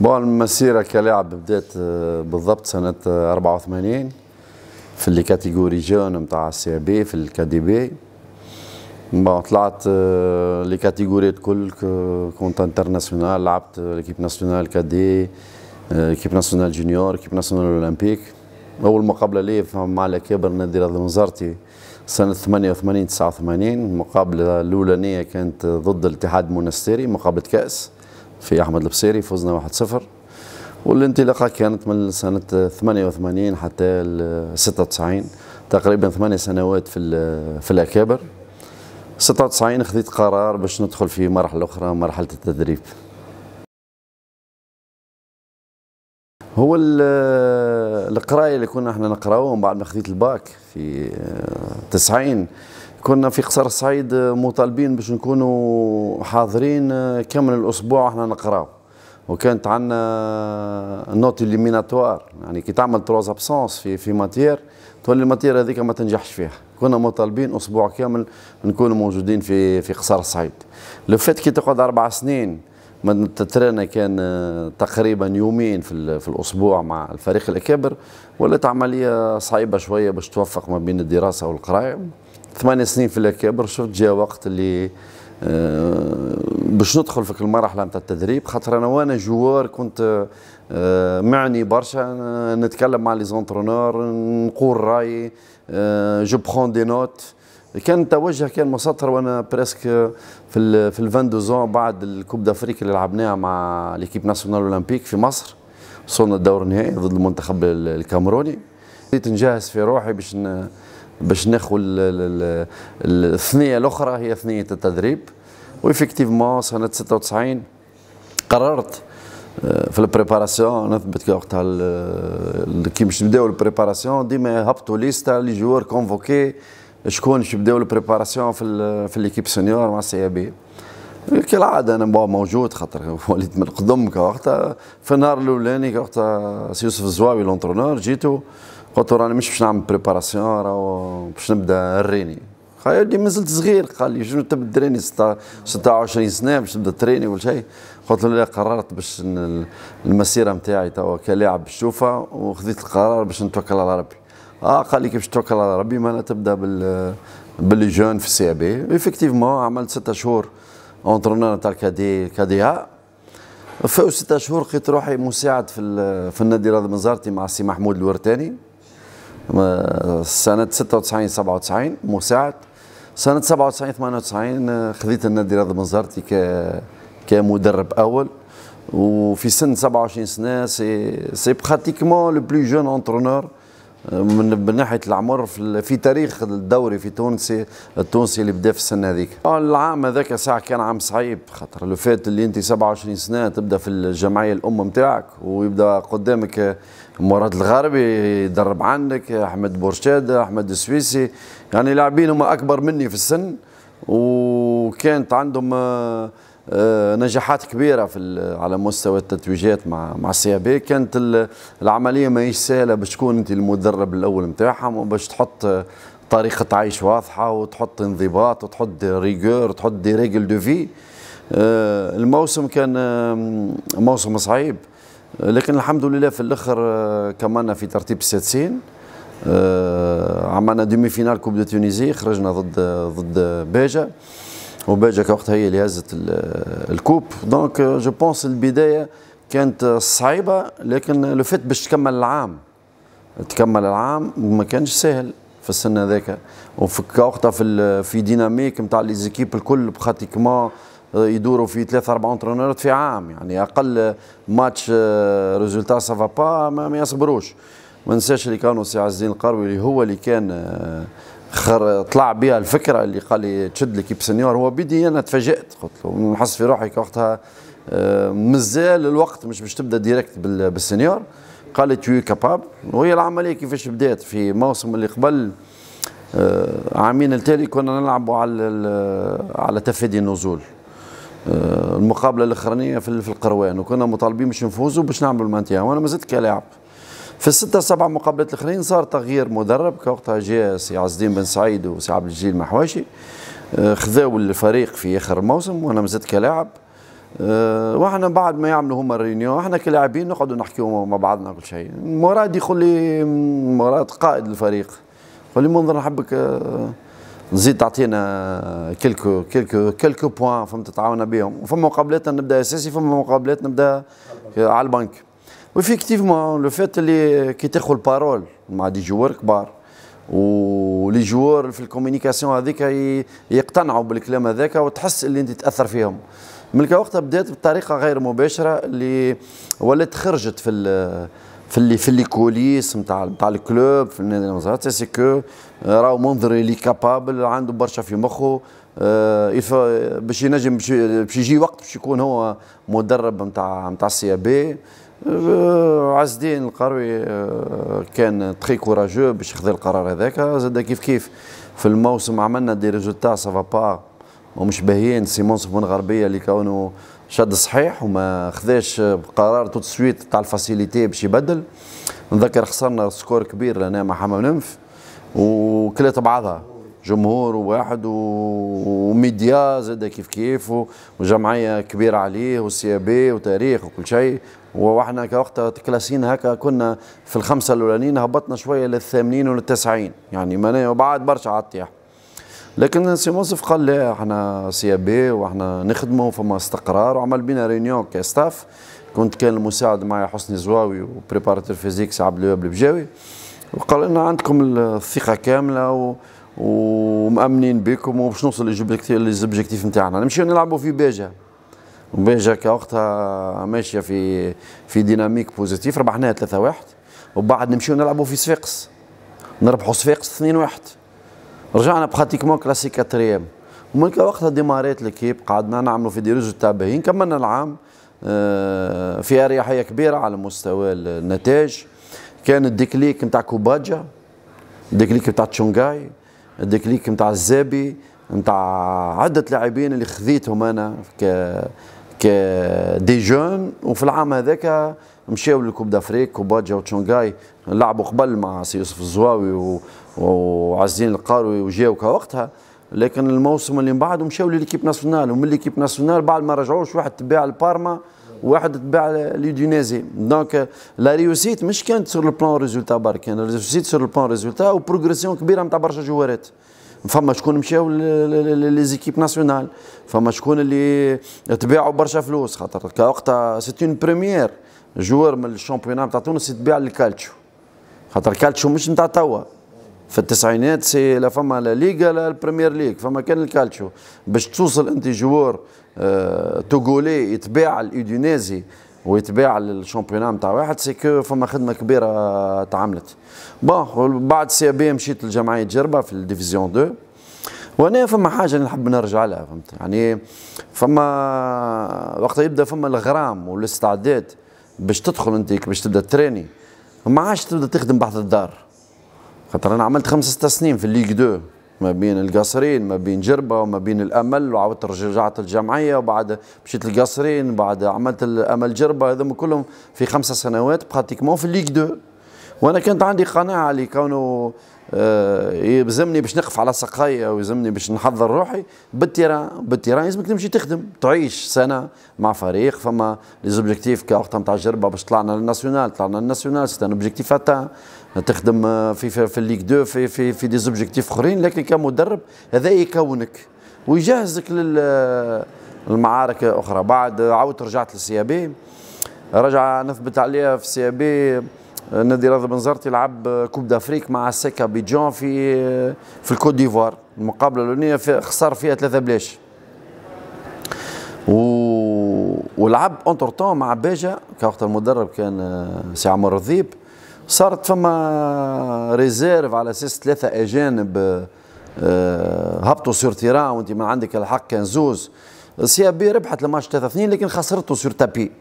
بون المسيره كلاعب بدات آه، بالضبط سنه 84 آه، في اللي كاتيجوري جون نتاع السي بي في الكادي بي بون طلعت آه، لي كاتيجوري الكل كونت انترناسيونال لعبت ليكيب ناسيونال كادي ليكيب ناسيونال جونيور ليكيب ناسيونال اولمبيك اول مقابله لي مع الاكابر نادي رياض المزارتي سنة 88 89 المقابلة الأولانية كانت ضد الاتحاد المونستيري مقابلة كأس في احمد البصيري فزنا 1-0 والانطلاقه كانت من سنه 88 حتى 96 تقريبا ثمانية سنوات في في الاكابر 96 خذيت قرار باش ندخل في مرحله اخرى مرحله التدريب هو القرايه اللي كنا احنا نقراوهم بعد ما خذيت الباك في 90 كنا في قصر الصعيد آه، مطالبين باش نكونوا حاضرين آه، كامل الاسبوع احنا نقراو وكانت عندنا آه، نوت اليميناتوار يعني كي تعمل تروز ابسونس في في ماتير تولي الماتير هذيك ما تنجحش فيها كنا مطالبين اسبوع كامل نكونوا موجودين في في قصر الصعيد لو فات كي تقعد اربع سنين من تترانى كان تقريبا يومين في, في الاسبوع مع الفريق الاكابر ولات عمليه صعيبه شويه باش توفق ما بين الدراسه والقرايه ثمان سنين في الاكابر شفت جا وقت اللي أه باش ندخل في المرحله نتاع التدريب خاطر انا وانا جوار كنت أه معني برشا نتكلم مع لي زونترونور نقول رايي أه جو برون دي نوت كان التوجه كان مسطر وانا بريسك في الـ في الـ 22 بعد الكوب دافريك اللي لعبناها مع ليكيب ناسيونال اولمبيك في مصر وصلنا الدور النهائي ضد المنتخب الكاميروني بديت نجهز في روحي باش باش ناخذ الثنيه الاخرى هي ثنيه التدريب وإفكتيفمون سنه 96 قررت آه، في البريباراسيون نثبت وقتها كي باش نبداو البريباراسيون ديما هبطوا ليستا لي جوار كونفوكي شكون باش يبداو البريباراسيون في في ليكيب سونيور مع السي بي كالعاده انا موجود خاطر وليت من القدم وقتها في النهار الاولاني وقتها يوسف الزواوي لونترونور جيتو قلت له راني مش باش نعمل بريباراسيون راه باش نبدا ريني خايا لي مازلت صغير قال لي شنو تبدا تريني 26 سنه باش تبدا تريني ولا شيء قلت له لا قررت باش المسيره نتاعي توا كلاعب بالشوفه وخذيت القرار باش نتوكل على ربي اه قال لي كيفاش توكل على ربي معناها تبدا بال باللي جون في السي بي ايفيكتيفمون عملت ستة شهور اونترونور تاع الكادي كادي ها في ستة شهور لقيت روحي مساعد في في النادي راضي مزارتي مع السي محمود الورتاني سنه 96 97 مساعد سنه 97 98 آه، خذيت النادي رياض منزرتي ك كمدرب اول وفي سن 27 سنه سي سي براتيكمون لو بلو جون انترونور من ناحيه العمر في, تاريخ الدوري في تونسي التونسي اللي بدا في السنة هذيك آه، العام هذاك ساعه كان عام صعيب خاطر لو فات اللي انت 27 سنه تبدا في الجمعيه الام نتاعك ويبدا قدامك مراد الغربي يدرب عندك احمد بورشاده احمد السويسي يعني لاعبين هما اكبر مني في السن وكانت عندهم آه، آه، نجاحات كبيره في على مستوى التتويجات مع مع السي إيه بي كانت العمليه ماهيش سهله باش تكون انت المدرب الاول نتاعهم وباش تحط آه، طريقه عيش واضحه وتحط انضباط وتحط ريغور وتحط دي ريغل دو في الموسم كان موسم صعيب لكن الحمد لله في الاخر آه، كملنا في ترتيب السادسين آه، عملنا دومي فينال كوب دو تونيزي خرجنا ضد ضد باجا وباجا وقتها هي اللي هزت الكوب دونك جو بونس البدايه كانت صعيبه لكن لو فات باش تكمل العام تكمل العام ما كانش سهل في السن هذاك وفي وقتها في في ديناميك نتاع ليزيكيب الكل بخاتيكمون يدوروا في ثلاثة أربعة أونترونورات في عام يعني أقل ماتش آه، ريزولتا سافا با ما يصبروش ما ننساش اللي كانوا سي عز الدين القروي اللي هو اللي كان آه، خر طلع بها الفكره اللي قال لي تشد ليكيب سنيور هو بدي انا تفاجات قلت له نحس في روحي وقتها آه، مازال الوقت مش باش تبدا ديريكت بالسنيور قال لي تيو كاباب وهي العمليه كيفاش بدات في موسم اللي قبل عامين التالي كنا نلعبوا على على تفادي النزول آه، المقابله الاخرانيه في القروان وكنا مطالبين باش نفوزوا باش نعملوا المانتيان وانا مازلت كلاعب في الستة سبعة مقابلات الاخرين صار تغيير مدرب كوقتها جاء سي عز الدين بن سعيد وسي عبد الجليل محواشي آه، خذاو الفريق في اخر موسم وانا مازلت كلاعب آه، واحنا بعد ما يعملوا هما الريونيون احنا كلاعبين نقعدوا نحكيو مع بعضنا كل شيء مراد يقول لي مراد قائد الفريق يقول لي منظر نحبك أه نزيد تعطينا كلكو كلكو كلكو بوان فهمت تعاونا بهم فما مقابلات نبدا اساسي فما مقابلات نبدا على البنك وفيكتيفمون لو فات اللي كي تاخذ البارول مع دي جوار كبار ولي جوار في الكومينيكاسيون هذيك يقتنعوا بالكلام هذاك وتحس اللي انت تاثر فيهم من وقتها بدات بطريقه غير مباشره اللي ولات خرجت في في آه، اللي في لي كوليس نتاع نتاع الكلوب في النادي المزرعه سي كو راهو منظر اللي كابابل عنده برشا في مخه آه باش ينجم باش يجي وقت باش يكون هو مدرب نتاع نتاع السي بي آه عز الدين القروي آه كان تخي كوراجو باش يخذ القرار هذاك زاد كيف كيف في الموسم عملنا دي ريزولتا سافا با ومش باهيين سيمونس بن غربيه اللي كونه شد صحيح وما خذاش قرار تو سويت تاع الفاسيليتي باش يبدل نذكر خسرنا سكور كبير لنا مع حمام نمف وكلات بعضها جمهور واحد وميديا زاد كيف كيف وجمعيه كبيره عليه والسي بي وتاريخ وكل شيء واحنا كوقتها كلاسين هكا كنا في الخمسه الاولانيين هبطنا شويه للثامنين وللتسعين يعني معناها بعد برشا على الطيح لكن سي موصف قال لا احنا سي بي واحنا نخدموا فما استقرار وعمل بينا ريونيون كستاف كنت كان المساعد معي حسني زواوي وبريباراتور فيزيك سي عبد الوهاب البجاوي وقال لنا عندكم الثقه كامله و ومأمنين بكم وباش نوصل للزبجيكتيف نتاعنا نمشيو نلعبوا في بيجا وبيجا كوقتها ماشيه في في ديناميك بوزيتيف ربحناها 3 1 وبعد نمشيو نلعبوا في صفاقس نربحوا صفاقس 2 1 رجعنا براتيكمون كلاسيك كاتريام ومن وقتها ديماريت ليكيب قعدنا نعملوا في ديروز التابعين كملنا العام آه، في اريحيه كبيره على مستوى النتائج كان الديكليك نتاع كوباجا الديكليك نتاع تشونغاي الديكليك نتاع الزابي نتاع عده لاعبين اللي خذيتهم انا ك ك دي جون وفي العام هذاك مشاو للكوب دافريك كوباجا وتشونغاي لعبوا قبل مع سي يوسف الزواوي و... وعز الدين القاروي وجاو وقتها لكن الموسم اللي من بعده مشاو لليكيب ناسيونال ومن ليكيب ناسيونال بعد ما رجعوش واحد تباع البارما وواحد تباع ليودينيزي دونك لا ريوسيت مش كانت سور البلان ريزولتا برك كان ريوسيت سور البلان ريزولتا وبروغريسيون كبيره نتاع برشا جوارات فما شكون مشاو لي زيكيب ناسيونال فما شكون اللي تباعوا برشا فلوس خاطر كوقتها سيت اون بريميير جوار من الشامبيونات نتاع تونس يتباع للكالتشيو خاطر الكالتشو مش نتاع توا في التسعينات سي لا فما لا ليغا لا البريمير ليغ فما كان الكالتشو باش توصل انت جوار آه توغولي يتباع الايدونيزي ويتباع للشامبيونان نتاع واحد سي كو فما خدمه كبيره تعملت بون بعد سي بي مشيت لجمعيه جربه في الديفيزيون 2 وانا فما حاجه نحب نرجع لها فهمت يعني فما وقت يبدا فما الغرام والاستعداد باش تدخل انت باش تبدا تراني ما عادش تبدا تخدم بعد الدار خاطر انا عملت خمس ست سنين في الليغ دو ما بين القصرين ما بين جربة وما بين الأمل وعاودت رجعت الجمعية وبعد مشيت القصرين بعد عملت الأمل جربة هذوما كلهم في خمسة سنوات براتيكمون في الليغ دو وأنا كانت عندي قناعة اللي كونو آه، يلزمني باش نقف على ساقيا ويلزمني باش نحضر روحي بالتيران بالتيران لازمك تمشي تخدم تعيش سنه مع فريق فما لي زوبجيكتيف كوقتها نتاع الجربه باش طلعنا للناسيونال طلعنا للناسيونال سيت ان اوبجيكتيف اتا تخدم في في, في الليغ دو في في في دي زوبجيكتيف اخرين لكن كمدرب هذا يكونك ويجهزك للمعارك اخرى بعد عاودت رجعت للسي إيه بي رجع نثبت عليها في السي إيه بي نادي رياض بنزرتي يلعب كوب دافريك مع سيكا بيجون في في الكوت ديفوار المقابله الاولانيه في خسر فيها ثلاثه بلاش و... ولعب اونتر تون مع باجا كوقت المدرب كان آه، سي عمر الذيب صارت فما ريزيرف على اساس ثلاثه اجانب آه، آه، هبطوا سور تيران وانت ما عندك الحق كان زوز سي بي ربحت الماتش 3 2 لكن خسرته سور تابي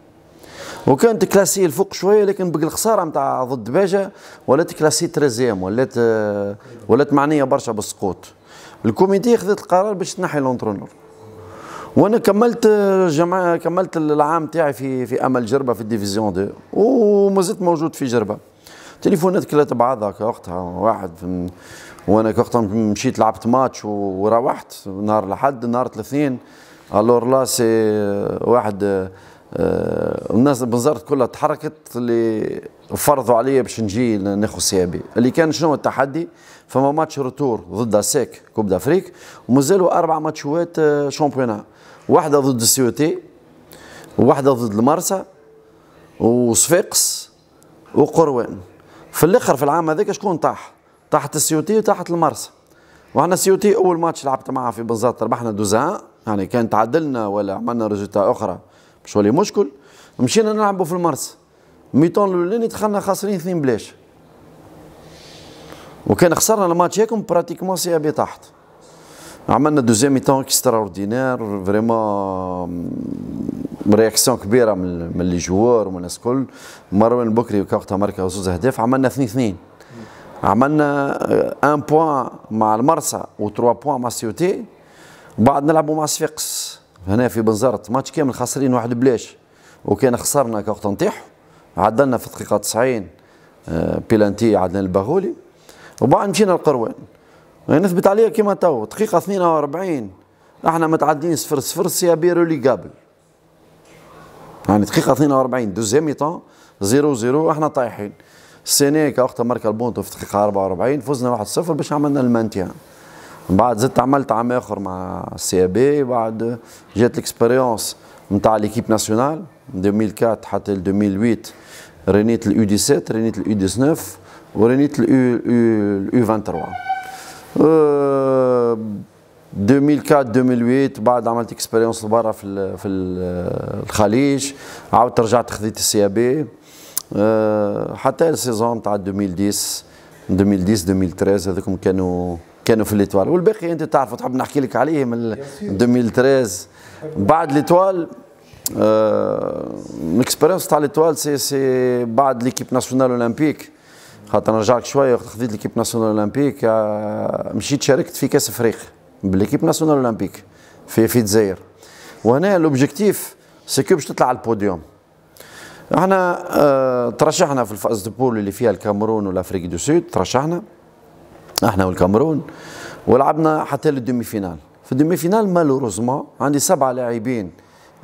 وكانت كلاسي الفوق شويه لكن بقى الخساره نتاع ضد باجه ولات كلاسي تريزيام ولات ولات معنيه برشا بالسقوط الكوميدي خذت القرار باش تنحي لونترونور وانا كملت جمع كملت العام تاعي في في امل جربه في الديفيزيون دي وما زلت موجود في جربه تليفونات كلها بعضها وقتها واحد وانا وقتها مشيت لعبت ماتش وروحت نهار الاحد نهار الاثنين الور لا سي واحد آه، الناس بنزرت كلها تحركت اللي فرضوا عليا باش نجي ناخذ سيابي اللي كان شنو التحدي فما ماتش روتور ضد سيك كوب دافريك ومازالوا اربع ماتشوات آه، شامبيونا واحده ضد السيوتي وواحده ضد المرسى وصفاقس وقروان في الاخر في العام هذاك شكون طاح طاحت السيوتي وطاحت المرسى وعندنا السيوتي اول ماتش لعبت معاه في بنزرت ربحنا دوزان يعني كان تعادلنا ولا عملنا ريزولتا اخرى شو لي مشكل مشينا نلعبوا في المرس ميتون الاولاني دخلنا خاسرين اثنين بلاش وكان خسرنا الماتش هاكم براتيكمون سي ابي تحت عملنا دوزيام ميتون اكسترا اوردينير فريمون رياكسيون كبيره من لي جوار ومن الناس الكل مروان بكري وكاغتا ماركا زوز اهداف عملنا اثنين اثنين عملنا ان آه، بوان مع المرسى و 3 بوان مع سيوتي بعد نلعبوا مع صفاقس هنا في بنزرت ماتش كامل خاسرين واحد بلاش وكان خسرنا كوقت نطيحوا عدلنا في الدقيقه 90 آه، بيلانتي عدلنا الباغولي وبعد مشينا القروان يعني نثبت عليها كما تو دقيقه 42 احنا متعدين 0 0 سي لي قابل يعني دقيقه 42 دوزيام طون 0 0 احنا طايحين السنه كوقتها ماركا البونتو في الدقيقه 44 فزنا 1 0 باش عملنا المانتيان بعد زدت عملت عام اخر مع السي بي بعد جات الاكسبيريونس نتاع ليكيب ناسيونال من 2004 حتى 2008 رينيت الاو 17 رينيت الاو 19 ورينيت الاو الاو 23 2004 2008 بعد عملت اكسبيريونس برا في في الخليج عاودت رجعت خذيت السي أه، بي حتى السيزون تاع 2010 2010 2013 هذوك كانوا كانوا في ليتوال والباقي انت تعرفوا تحب نحكي لك عليه من 2013 بعد ليتوال آه، الاكسبيرينس تاع ليتوال سي سي بعد ليكيب ناسيونال اولمبيك خاطر نرجع لك شويه وقت خذيت ليكيب ناسيونال اولمبيك آه، مشيت شاركت في كاس افريق بالليكيب ناسيونال اولمبيك في في الجزائر وهنا لوبجيكتيف سي كو باش تطلع على البوديوم احنا آه، ترشحنا في الفاز دو بول اللي فيها الكاميرون والافريك دو سود ترشحنا احنا والكاميرون ولعبنا حتى للدمي فينال في الدمي فينال مالوريزمون عندي سبعه لاعبين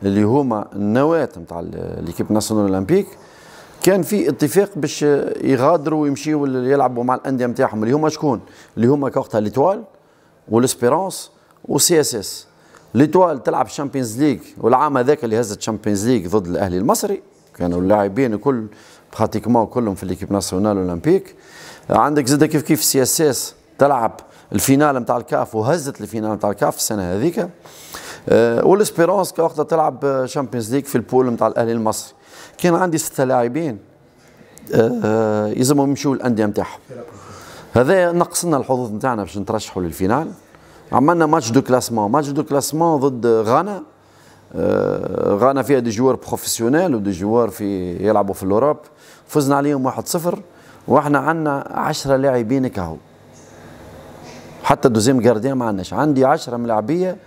اللي هما النواه نتاع ليكيب ناسيونال اولمبيك كان في اتفاق باش يغادروا ويمشيوا يلعبوا مع الانديه نتاعهم اللي هما شكون؟ اللي هما وقتها ليتوال والاسبيرونس وسي اس اس ليتوال تلعب الشامبيونز ليغ والعام هذاك اللي هزت الشامبيونز ليغ ضد الاهلي المصري كانوا اللاعبين الكل براتيكمون كلهم في ليكيب ناسيونال اولمبيك عندك زاد كيف كيف سي اس اس تلعب الفينال نتاع الكاف وهزت الفينال نتاع الكاف السنه هذيك أه والاسبيرونس وقتها تلعب شامبيونز ليج في البول نتاع الاهلي المصري كان عندي سته لاعبين آه، آه، يلزمهم يمشوا الانديه نتاعهم هذا نقصنا الحظوظ نتاعنا باش نترشحوا للفينال عملنا ماتش دو كلاسمون ماتش دو كلاسمون ضد غانا آه، غانا فيها دي جوار بروفيسيونيل ودي جوار في يلعبوا في الاوروب فزنا عليهم 1-0 واحنا عندنا 10 لاعبين كهو حتى دوزيم جارديان ما عندناش عندي 10 ملاعبيه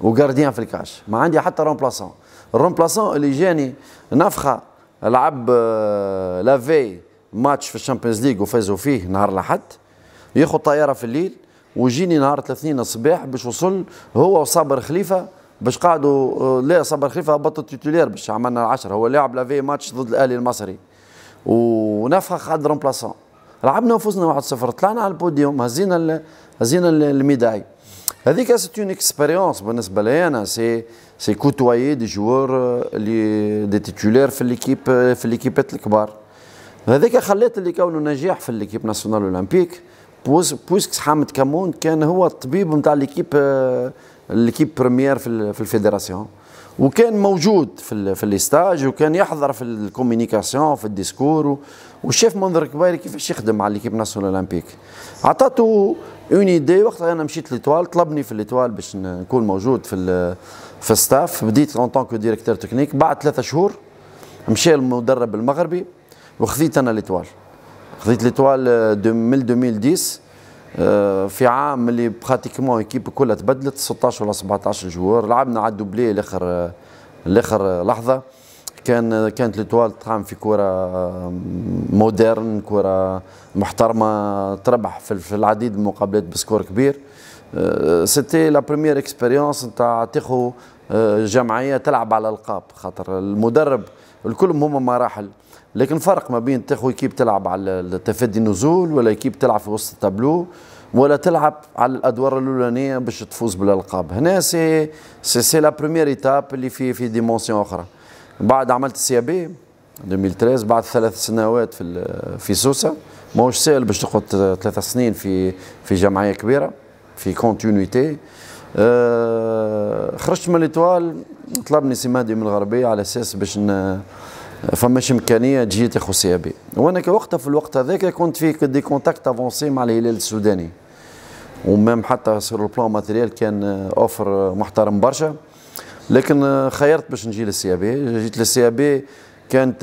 وجارديان في الكاش ما عندي حتى رومبلاسون الرومبلاسون اللي جاني نفخه لعب آه، لافي ماتش في الشامبيونز ليغ وفازوا فيه نهار الاحد ياخذ طياره في الليل ويجيني نهار الاثنين الصباح باش وصل هو وصابر خليفه باش قعدوا آه، لا صابر خليفه هبط التيتولير باش عملنا 10 هو لاعب لافي ماتش ضد الاهلي المصري ونفخ خد رومبلاسون لعبنا وفزنا 1-0 طلعنا على البوديوم هزينا هزينا الميداي هذيك سي اون اكسبيريونس بالنسبه لي انا سي سي كوتواي دي جوار اللي دي تيتولير في ليكيب euh, في ليكيبات الكبار هذيك خلات اللي كونه نجاح في ليكيب ناسيونال اولمبيك بويسك حامد كمون كان هو الطبيب نتاع ليكيب ليكيب بريمير في الفيدراسيون وكان موجود في في الاستاج وكان يحضر في الكومينيكاسيون في الديسكور وشاف منظر كبيري كيفاش يخدم مع ليكيب ناسيونال اولمبيك عطاتو اون ايدي وقتها انا مشيت ليتوال طلبني في ليتوال باش نكون موجود في في الستاف بديت اون طونكو ديريكتور تكنيك بعد ثلاثة شهور مشى المدرب المغربي وخذيت انا ليتوال خذيت ليتوال آه، من 2010 آه، في عام اللي براتيكمون ايكيب كلها تبدلت 16 ولا 17 جوار لعبنا على الدوبلي لاخر آه، لاخر لحظه كان كانت ليتوال تقام في كره آه، مودرن كره محترمه تربح في العديد من المقابلات بسكور كبير سيتي لا بريمير اكسبيريونس نتاع تاخو جمعيه تلعب على القاب خاطر المدرب الكل هما مراحل لكن فرق ما بين تاخذ كيب تلعب على تفادي النزول ولا كيب تلعب في وسط التابلو ولا تلعب على الادوار الاولانيه باش تفوز بالالقاب هنا سي سي, سي لا بروميير ايتاب اللي في في ديمونسيون اخرى بعد عملت السي بي 2013 بعد ثلاث سنوات في في سوسه ماهوش سهل باش تقعد ثلاث سنين في في جمعيه كبيره في كونتينيتي آه خرجت من ليطوال طلبني سي مهدي من الغربيه على اساس باش فماش امكانيه تجي تاخذ سي بي وانا وقتها في الوقت هذاك كنت في دي كونتاكت افونسي مع الهلال السوداني ومام حتى سور البلان ماتيريال كان اوفر محترم برشا لكن خيرت باش نجي للسي بي جيت للسي بي كانت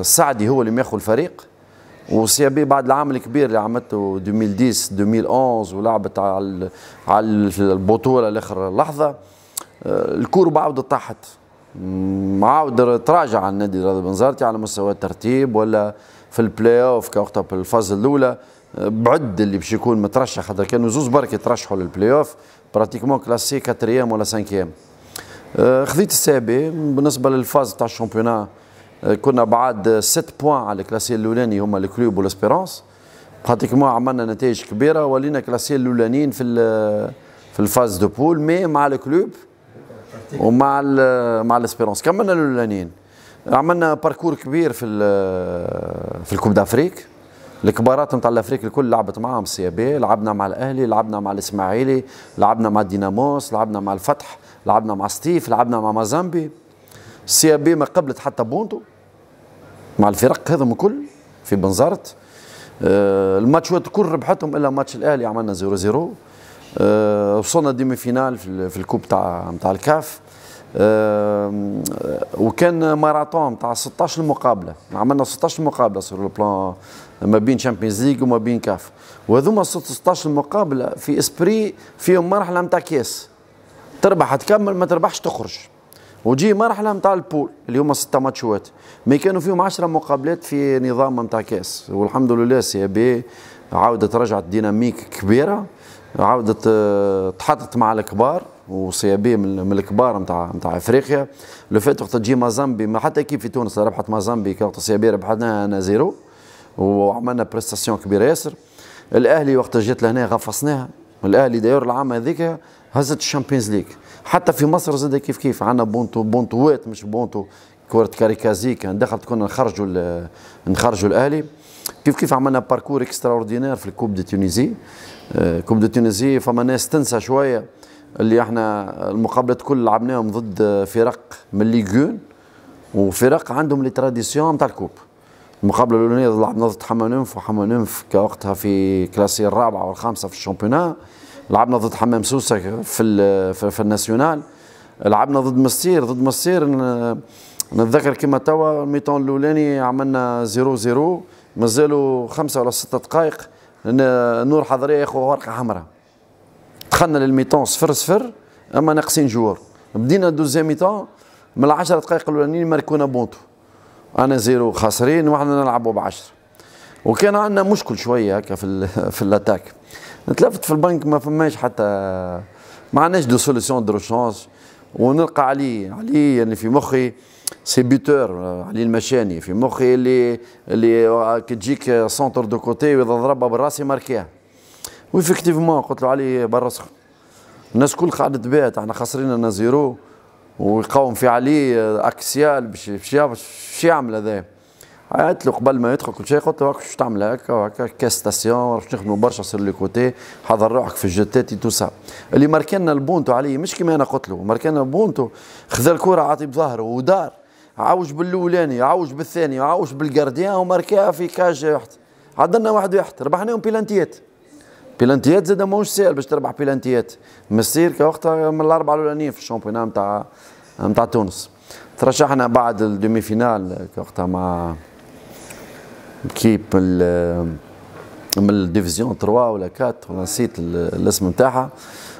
السعدي آه، آه، هو اللي ماخذ الفريق وسي بي بعد العام الكبير اللي عملته 2010 2011 ولعبت على على البطوله لاخر لحظه آه، الكور بعد طاحت عاود تراجع عن النادي رياضة بنزرتي يعني على مستوى الترتيب ولا في البلاي اوف كوقتها بالفاز الاولى بعد اللي باش يكون مترشح خاطر كانوا زوز برك يترشحوا للبلاي اوف براتيكمون كلاسي كاتريام ولا سانكيام آه، خذيت السابي بالنسبه للفاز تاع الشامبيونا آه، كنا بعد 6 بوان على الكلاسي الاولاني هما الكلوب والاسبيرونس براتيكمون عملنا نتائج كبيره ولينا كلاسي الاولانيين في في الفاز دو بول مي مع الكلوب ومع الـ مع الاسبيرونس كملنا الاولانيين عملنا باركور كبير في في الكوب دافريك الكبارات نتاع الافريق الكل لعبت معاهم سي بي لعبنا مع الاهلي لعبنا مع الاسماعيلي لعبنا مع الديناموس لعبنا مع الفتح لعبنا مع ستيف لعبنا مع مازامبي سي بي ما قبلت حتى بونتو مع الفرق هذم الكل في بنزرت آه الماتشات الكل ربحتهم الا ماتش الاهلي عملنا 0 0 آه وصلنا ديمي فينال في, في الكوب تاع تاع الكاف آه، وكان ماراثون تاع 16 مقابله عملنا 16 مقابله سور البلان ما بين تشامبيونز ليغ وما بين كاف وهذوما 16 مقابله في اسبري فيهم مرحله نتاع كاس تربح تكمل ما تربحش تخرج وتجي مرحله نتاع البول اللي هما ستة ماتشات مي كانوا فيهم 10 مقابلات في نظام نتاع كاس والحمد لله سي بي عاودت رجعت ديناميك كبيره عاودت آه، تحطت مع الكبار وصيابيه من الكبار نتاع نتاع افريقيا لو فات وقت تجي مازامبي ما حتى كيف في تونس ربحت مازامبي كانت صيابيه ربحناها انا زيرو وعملنا بريستاسيون كبيره ياسر الاهلي وقت جات لهنا غفصناها الاهلي داير العام هذيك هزت الشامبيونز ليغ حتى في مصر زاد كيف كيف عندنا بونتو بونتوات مش بونتو كره كاريكازي كان دخلت كنا نخرجوا نخرجوا الاهلي كيف كيف عملنا باركور اكسترا اوردينير في الكوب دي تونيزي آه، كوب دي تونيزي فما ناس تنسى شويه اللي احنا المقابلات كل لعبناهم ضد فرق من ليغون وفرق عندهم لي تراديسيون نتاع الكوب المقابله الاولانيه لعبنا ضد حمانونف وحمانونف كوقتها في كلاسي الرابعه والخامسه في الشامبيونان لعبنا ضد حمام سوسه في في, في الناسيونال لعبنا ضد مسير ضد مسير نتذكر كما توا الميتون الاولاني عملنا 0 0 مازالوا خمسه ولا سته دقائق نور حضريه ياخذ ورقه حمراء دخلنا للميتون صفر صفر اما ناقصين جوار بدينا دوزيام ميتون من العشر دقائق الاولانيين ماركونا بونتو انا زيرو خاسرين واحنا نلعبوا بعشر وكان عندنا مشكل شويه هكا في في الاتاك نتلفت في البنك ما فماش حتى ما عندناش دو سوليسيون دو شونس ونلقى علي علي يعني في مخي سي بيتور علي المشاني في مخي اللي اللي كي تجيك سونتر دو كوتي واذا ضربها بالراس يماركيها ويفكتيفمون قلت له علي برا سخن الناس كل قاعدة تبات احنا خاسرين انا زيرو ويقاوم في علي اكسيال باش باش يعمل هذا قلت له قبل ما يدخل كل شيء قلت له شو تعمل هكا وهكا كاستاسيون باش نخدموا برشا سير لي كوتي حضر روحك في الجتات تو سا اللي ماركينا البونتو علي مش كيما انا قلت له ماركينا البونتو خذا الكره عاطي بظهره ودار عوج بالاولاني عوج بالثاني عوج بالجارديان وماركاها في كاج واحد عدلنا واحد واحد ربحناهم بيلانتيات بيلانتيات زاد ماهوش سهل باش تربح بيلانتيات مسير كوقتها من الاربعه الاولانيين في الشامبيونان نتاع نتاع تونس ترشحنا بعد الدومي فينال كوقتها مع كيب من الديفيزيون 3 ولا 4 ولا نسيت الاسم نتاعها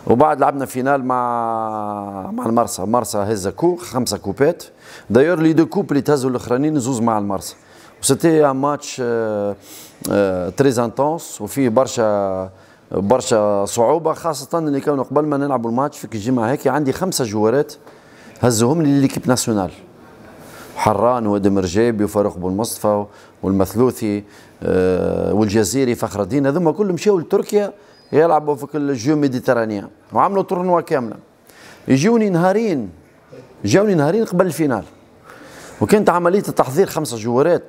وبعد لعبنا فينال مع مع المرسى المرسى هز كو خمسه كوبات دايور لي دو كوب اللي تهزوا الاخرانيين زوز مع المرسى سيتي ان ماتش تري انتونس وفيه برشا برشا صعوبه خاصه اللي كانوا قبل ما نلعبوا الماتش فيك الجمعه هيك عندي خمسه جوارات هزوهم لي ليكيب ناسيونال حران وادم رجابي وفاروق بن مصطفى والمثلوثي آه، والجزيري فخر الدين هذوما كلهم مشاو لتركيا يلعبوا في الجيو ميديترانيان وعملوا تورنوا كامله يجوني نهارين جاوني نهارين قبل الفينال وكانت عمليه التحضير خمسه جوارات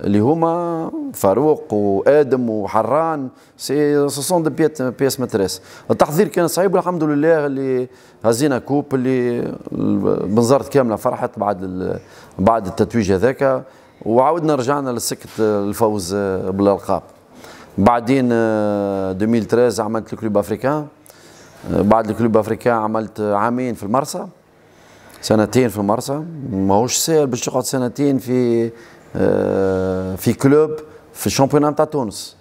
اللي هما فاروق وادم وحران سي سون دي بيت بيس ماتريس التحضير كان صعيب والحمد لله اللي هزينا كوب اللي بنزرت كامله فرحت بعد بعد التتويج هذاك وعاودنا رجعنا لسكه الفوز بالالقاب بعدين 2013 آه، عملت الكلوب افريكان آه، بعد الكلوب افريكان عملت عامين في المرسى سنتين في المرسى ماهوش ساهل باش تقعد سنتين في آه، في كلوب في الشامبيونان تاع تونس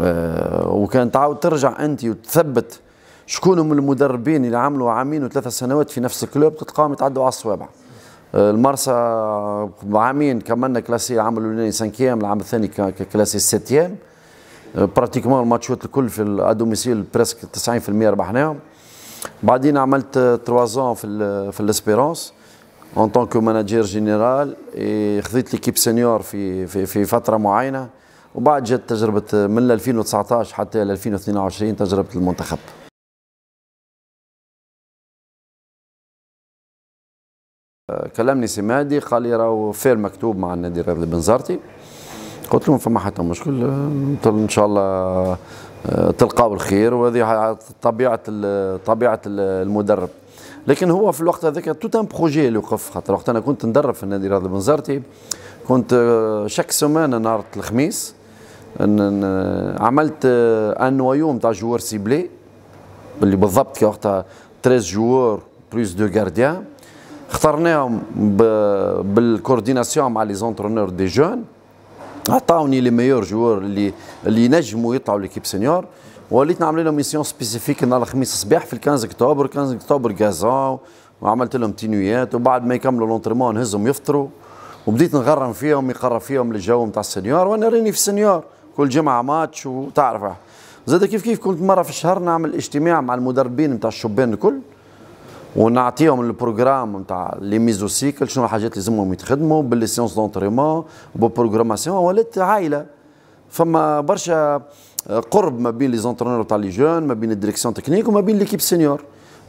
آه، وكان تعاود ترجع انت وتثبت شكون هم المدربين اللي عملوا عامين وثلاثة سنوات في نفس الكلوب تلقاهم يتعدوا على الصوابع آه، المرسى عامين كملنا كلاسي العام الاولاني سانكيام العام الثاني كلاسي سيتيام براتيكمون الماتشات الكل في الادوميسيل بريسك 90% ربحناهم بعدين عملت تروازون في في الاسبيرونس اون طونك ماناجير جينيرال خذيت ليكيب سينيور في في في فتره معينه وبعد جت تجربه من 2019 حتى 2022 تجربه المنتخب كلمني سمادي قال لي راهو فير مكتوب مع النادي الرياضي البنزرتي قلت لهم فما حتى مشكل ان شاء الله آه، تلقاو الخير وهذه طبيعه طبيعه المدرب لكن هو في الوقت هذاك توت ان بروجي اللي وقف خاطر وقت انا كنت ندرب في النادي راضي بنزرتي كنت آه، شاك سومان نهار الخميس عملت ان نوايو نتاع جوار سيبلي اللي بالضبط كي وقتها 13 جوار بلوس دو غارديان اخترناهم بالكورديناسيون مع لي زونترونور دي جون عطاوني لي ميور جوار اللي اللي ينجموا يطلعوا ليكيب سينيور وليت نعمل لهم ميسيون سبيسيفيك نهار الخميس الصباح في 15 اكتوبر 15 اكتوبر غازا وعملت لهم تينويات وبعد ما يكملوا لونترمون نهزهم يفطروا وبديت نغرم فيهم يقرب فيهم الجو نتاع السنيور وانا راني في السنيور كل جمعه ماتش وتعرف زاد كيف كيف كنت مره في الشهر نعمل اجتماع مع المدربين نتاع الشبان الكل ونعطيهم البروغرام نتاع لي ميزو سيكل شنو الحاجات اللي لازمهم يتخدموا بالسيونس دونترمون دونتريمون بالبروغراماسيون ولات عائله فما برشا قرب ما بين لي زونترونور تاع لي جون ما بين الديريكسيون تكنيك وما بين ليكيب سينيور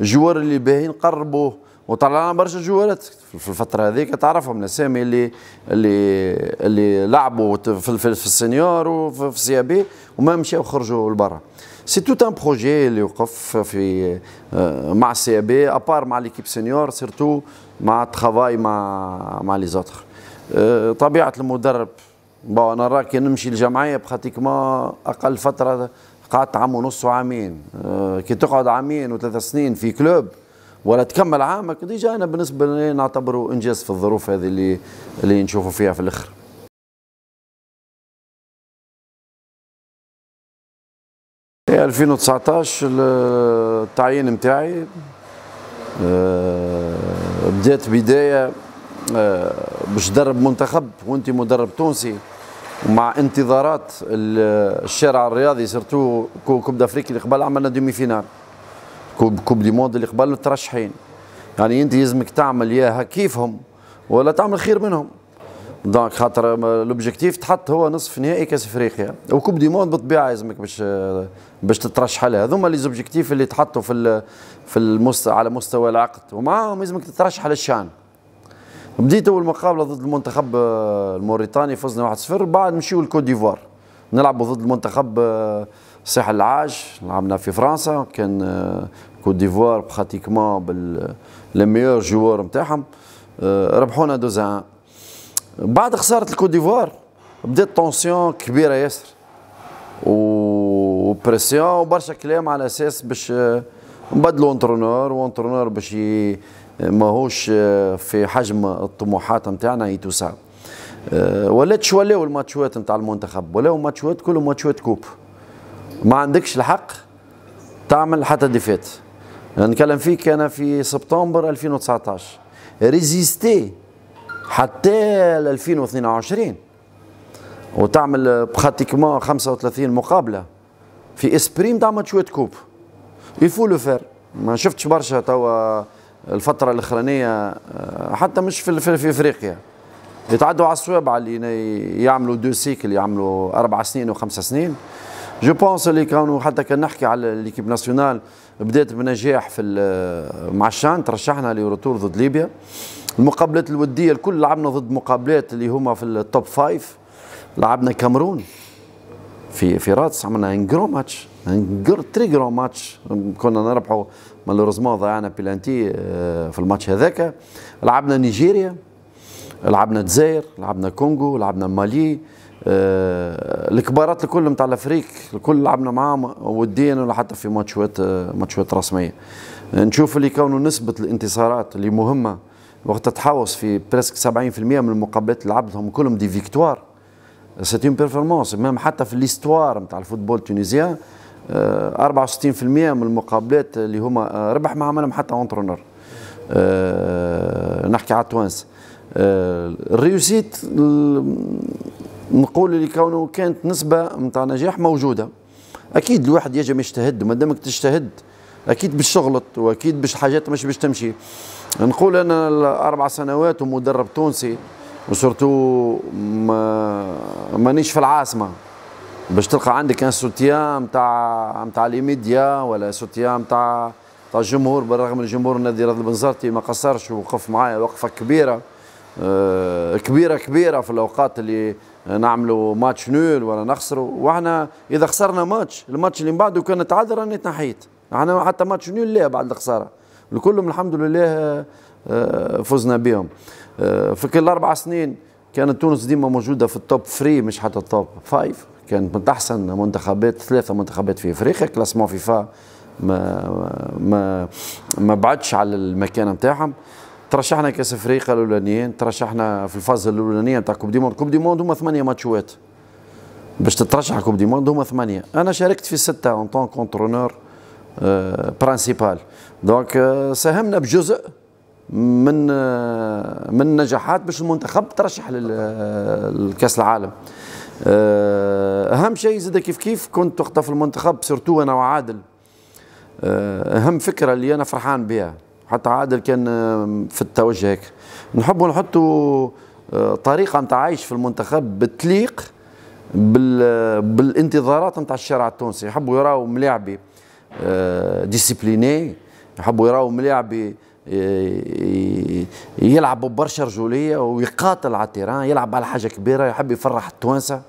الجوار اللي باهين قربوه وطلعنا برشا جوارات في الفتره هذيك تعرفهم الاسامي اللي اللي اللي لعبوا في, في, السينيور وفي السي إيه بي وما مشاو خرجوا لبرا آه، سي توت ان بروجي اللي وقف في مع السي بي ابار مع ليكيب سينيور سيرتو مع الترافاي مع مع لي زوتر آه، طبيعه المدرب بون انا راك نمشي الجمعيه بخاتيك ما اقل فتره قعدت عام ونص وعامين آه، كي تقعد عامين وثلاث سنين في كلوب ولا تكمل عامك ديجا انا بالنسبه لي نعتبره انجاز في الظروف هذه اللي اللي نشوفوا فيها في الاخر في 2019 التعيين نتاعي آه، بدات بدايه آه، باش درب منتخب وانت مدرب تونسي ومع انتظارات الشارع الرياضي سيرتو كوب دافريكي اللي قبل عملنا دومي فينال كوب كوب دي موند اللي قبل مترشحين يعني انت يلزمك تعمل يا كيفهم ولا تعمل خير منهم دونك خاطر لوبجيكتيف تحط هو نصف نهائي كاس افريقيا وكوب دي موند بالطبيعه يلزمك باش باش تترشح لها هذوما لي زوبجيكتيف اللي تحطوا في في المست... على مستوى العقد ومعاهم يلزمك تترشح للشان بديت اول مقابله ضد المنتخب آه، الموريتاني فزنا 1-0 بعد نمشيو للكوت ديفوار نلعبوا ضد المنتخب ساحل آه، العاج لعبنا في فرنسا كان آه، كوت ديفوار براتيكمون بال لي ميور جوار نتاعهم ربحونا 2 بعد خساره الكوت ديفوار بدات طونسيون كبيره ياسر و بريسيون وبرشا كلام على اساس باش نبدلوا انترونور وانترونور باش ماهوش آه، في حجم الطموحات نتاعنا يتوسع آه، ولات ولاو الماتشوات نتاع المنتخب ولاو ماتشوات كلهم ماتشوات كوب ما عندكش الحق تعمل حتى ديفيت نتكلم فيك انا في سبتمبر 2019 ريزيستي حتى 2022 وتعمل براتيكمون 35 مقابله في اسبريم تاع ماتشوات كوب يفو لو فير ما شفتش برشا توا الفتره الاخرانيه آه، حتى مش في في افريقيا يتعدوا على الصوابع اللي يعملوا دو سيكل يعملوا اربع سنين وخمس سنين جو بونس اللي كانوا حتى كان نحكي على ليكيب ناسيونال بدات بنجاح في مع الشان ترشحنا ليوروتور ضد ليبيا المقابلات الوديه الكل لعبنا ضد مقابلات اللي هما في التوب فايف لعبنا كامرون في في راتس عملنا ان جرو ماتش ان تري جرو ماتش كنا نربحوا مالوريزمون ضيعنا بيلانتي آه، في الماتش هذاك لعبنا نيجيريا لعبنا الجزائر لعبنا كونغو لعبنا مالي آه، الكبارات الكل نتاع الافريق الكل لعبنا معاهم وديا ولا حتى في ماتشات آه، ماتشات رسميه نشوف اللي كونوا نسبه الانتصارات اللي مهمه وقت تحوص في بريسك 70% من المقابلات اللي لعبتهم كلهم دي فيكتوار سيت اون بيرفورمانس ميم حتى في ليستوار نتاع الفوتبول التونيزيان 64% آه، من المقابلات اللي هما آه، ربح ما عملهم حتى اونترونور آه، نحكي على التوانس الريوسيت نقول اللي كونه كانت نسبه نتاع نجاح موجوده اكيد الواحد يجب يجتهد وما دامك تجتهد اكيد باش تغلط واكيد باش حاجات مش باش تمشي نقول انا الاربع سنوات ومدرب تونسي وسورتو مانيش في العاصمه باش تلقى عندك ان سوتيا نتاع نتاع لي ميديا ولا سوتيا نتاع نتاع الجمهور بالرغم من الجمهور النادي رياض البنزرتي ما قصرش ووقف معايا وقفه كبيره آه، كبيره كبيره في الاوقات اللي نعملوا ماتش نول ولا نخسروا واحنا اذا خسرنا ماتش الماتش اللي من بعده كان نتعادل راني تنحيت احنا حتى ماتش نول لا بعد الخساره الكلهم الحمد لله آه، آه، فزنا بهم في كل اربع سنين كانت تونس ديما موجوده في التوب 3 مش حتى التوب 5 كانت من احسن منتخبات ثلاثه منتخبات في افريقيا كلاسمون فيفا ما ما ما بعدش على المكان نتاعهم ترشحنا كاس افريقيا الاولانيين ترشحنا في الفاز الاولانيه نتاع كوب دي موند كوب دي موند هما ثمانيه ماتشوات باش تترشح كوب دي موند هما ثمانيه انا شاركت في سته اون طون كونترونور برانسيبال دونك ساهمنا بجزء من آه، من نجاحات باش المنتخب ترشح للكاس آه، العالم آه، اهم شيء زاد كيف كيف كنت وقتها في المنتخب سيرتو انا وعادل آه، اهم فكره اللي انا فرحان بها حتى عادل كان آه، في التوجه هيك نحبوا نحطوا طريقه نتاع عايش في المنتخب بتليق بالانتظارات نتاع الشارع التونسي يحبوا يراو ملاعبي ديسيبليني يحبوا يراو ملاعبي يلعب ببرشا رجوليه ويقاتل على التيران يلعب على حاجه كبيره يحب يفرح التوانسه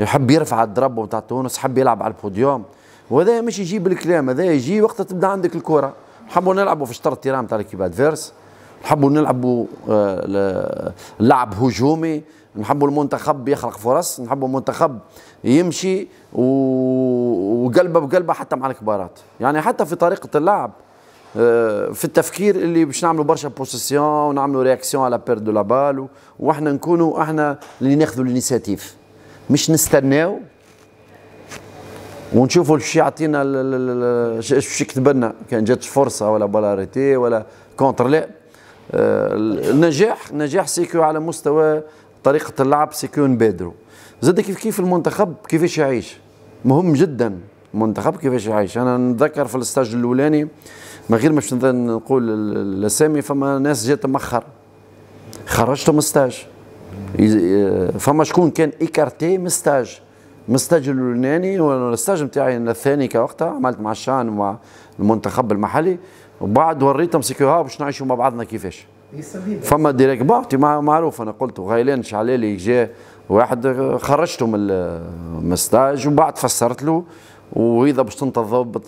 يحب يرفع الدرب نتاع تونس يحب يلعب على البوديوم وهذا مش يجيب الكلام هذا يجي وقت تبدا عندك الكره نحبوا نلعبوا في شطر التيران نتاع الكيب ادفيرس نحبوا نلعبوا آه، لعب هجومي نحبوا المنتخب يخلق فرص نحبوا المنتخب يمشي وقلبه بقلبه حتى مع الكبارات يعني حتى في طريقه اللعب آه، في التفكير اللي باش نعملوا برشا بوسيسيون ونعملوا رياكسيون على بيرد دو لا بال واحنا نكونوا احنا اللي ناخذوا الانيسياتيف مش نستناو ونشوفوا شو يعطينا شو يكتب لنا كان جات فرصه ولا بولاريتي ولا كونتر لا آه، النجاح نجاح سيكو على مستوى طريقه اللعب سيكو نبادروا زاد كيف كيف المنتخب كيفاش يعيش مهم جدا المنتخب كيفاش يعيش انا نتذكر في الاستاج الاولاني من غير ما باش نقول الاسامي فما ناس جات مؤخر خرجتهم ستاج إيه، فما شكون كان ايكارتي من ستاج من الستاج اليوناني والستاج نتاعي الثاني كوقتها عملت مع الشان ومع المنتخب المحلي وبعد وريتهم سيكو هاو باش نعيشوا مع بعضنا كيفاش فما ديريك بارتي معروف انا قلت غيلان شعلالي جا واحد خرجته من الستاج وبعد فسرت له واذا باش تنضبط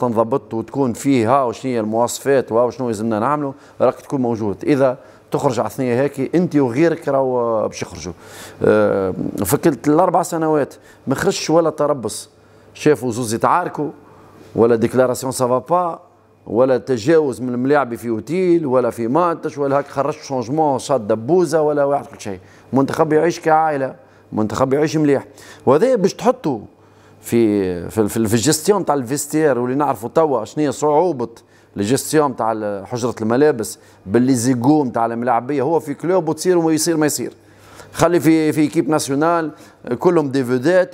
تنضبط وتكون فيه ها شنو هي المواصفات وها شنو لازمنا نعملوا راك تكون موجود اذا تخرج على الثنيه هاكي انت وغيرك راهو باش يخرجوا آه، فكلت الاربع سنوات ما خرجش ولا تربص شافوا زوز يتعاركوا ولا ديكلاراسيون سافا با ولا تجاوز من الملاعب في اوتيل ولا في ماتش ولا هاك خرجت شونجمون شاد دبوزه ولا واحد كل شيء منتخب يعيش كعائله منتخب يعيش مليح وهذا باش تحطوا في في في الجستيون تاع الفيستير واللي نعرفوا توا شنو هي صعوبه الجستيون تاع حجره الملابس باللي زيغوم تاع الملاعبيه هو في كلوب وتصير وما يصير ما يصير خلي في في ايكيب ناسيونال كلهم دي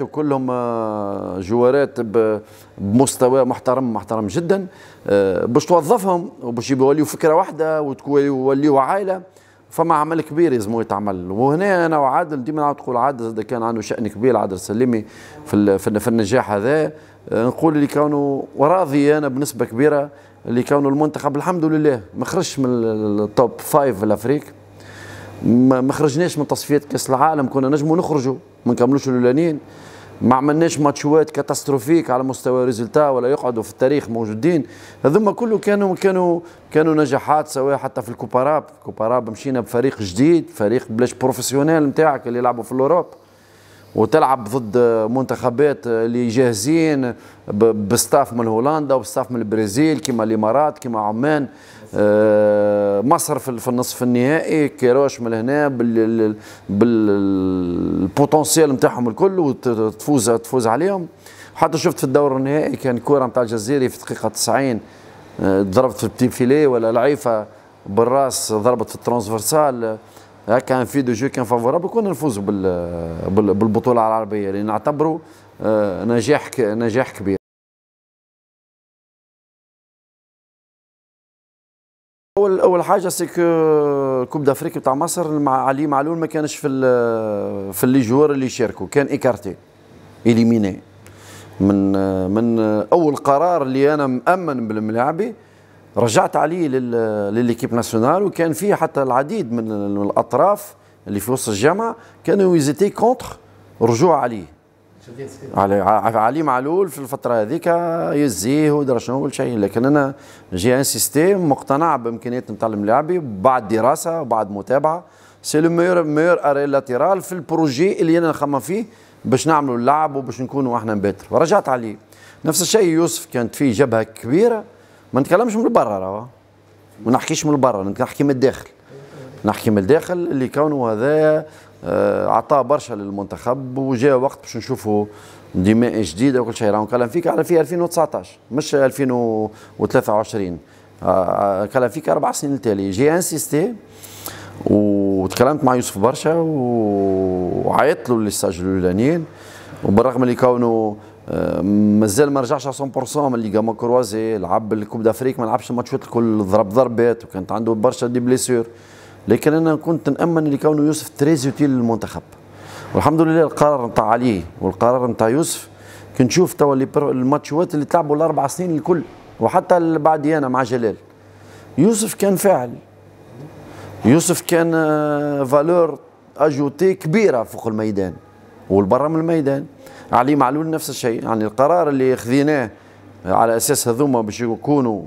وكلهم جوارات آه، بمستوى محترم محترم جدا آه، باش توظفهم وباش يوليوا فكره واحده ويوليوا عائله فما عمل كبير يزمو يتعمل وهنا انا وعادل ديما نعاود نقول عادل اذا كان عنده شان كبير عادل سلمي في في النجاح هذا آه، نقول اللي كونه وراضي انا بنسبه كبيره اللي كونه المنتخب الحمد لله ما خرجش من التوب فايف في الافريق ما خرجناش من تصفيات كاس العالم كنا نجمو نخرجوا ما نكملوش الاولانيين ما عملناش ماتشوات كاتاستروفيك على مستوى ريزلتا ولا يقعدوا في التاريخ موجودين هذوما كله كانوا كانوا كانوا نجاحات سواء حتى في الكوباراب الكوباراب مشينا بفريق جديد فريق بلاش بروفيسيونيل نتاعك اللي يلعبوا في الاوروب وتلعب ضد منتخبات اللي جاهزين بستاف من هولندا وبستاف من البرازيل كما الامارات كما عمان آه، مصر في النصف النهائي كيروش من هنا بالبوتنسيال نتاعهم الكل وتفوز تفوز عليهم حتى شفت في الدور النهائي كان كوره نتاع الجزيري في الدقيقه 90 آه، ضربت في البتي فيلي ولا لعيفه بالراس ضربت في الترانسفرسال هكا آه، ان في دو جو كان فافورابل كنا نفوزوا بالبطوله العربيه لان نعتبره نجاح نجاح كبير اول اول حاجه سكو كوب دافريك بتاع مصر مع علي معلول ما كانش في في اللي جوار اللي شاركوا كان ايكارتي اليميني من من اول قرار اللي انا مامن بالملاعبي رجعت عليه لليكيب ناسيونال وكان فيه حتى العديد من الاطراف اللي في وسط الجامعه كانوا يزيتي كونتر رجوع عليه علي علي معلول في الفتره هذيك يزيه ودرا شنو كل شيء لكن انا جي ان سيستيم مقتنع بامكانيات نتاع الملاعبي بعد دراسه وبعد متابعه سي لو ميور ميور اري لاتيرال في البروجي اللي انا نخمم فيه باش نعملوا اللعب وباش نكونوا احنا بيتر ورجعت عليه نفس الشيء يوسف كانت فيه جبهه كبيره ما نتكلمش من برا راهو ما نحكيش من برا نحكي من الداخل نحكي من الداخل اللي كونه هذا آه، عطاه برشا للمنتخب وجاء وقت باش نشوفوا دماء جديده وكل شيء راهو نكلم فيك على في 2019 مش 2023 نكلم فيك اربع سنين التالي جي انسيستي وتكلمت مع يوسف برشا وعيطت له اللي سجلوا الاولانيين وبالرغم اللي كونه آه، مازال ما رجعش 100% من ليغا كروازي لعب الكوب دافريك ما لعبش الماتشات الكل ضرب ضربات وكانت عنده برشا دي بليسور لكن انا كنت نامن لكونه يوسف تريزيوتيل للمنتخب والحمد لله القرار نتاع علي والقرار نتاع يوسف كنشوف توا الماتشوات اللي تلعبوا الاربع سنين الكل وحتى بعدي انا مع جلال يوسف كان فاعل يوسف كان فالور آه، اجوتي كبيره فوق الميدان والبرا من الميدان علي معلول نفس الشيء يعني القرار اللي خذيناه على اساس هذوما باش يكونوا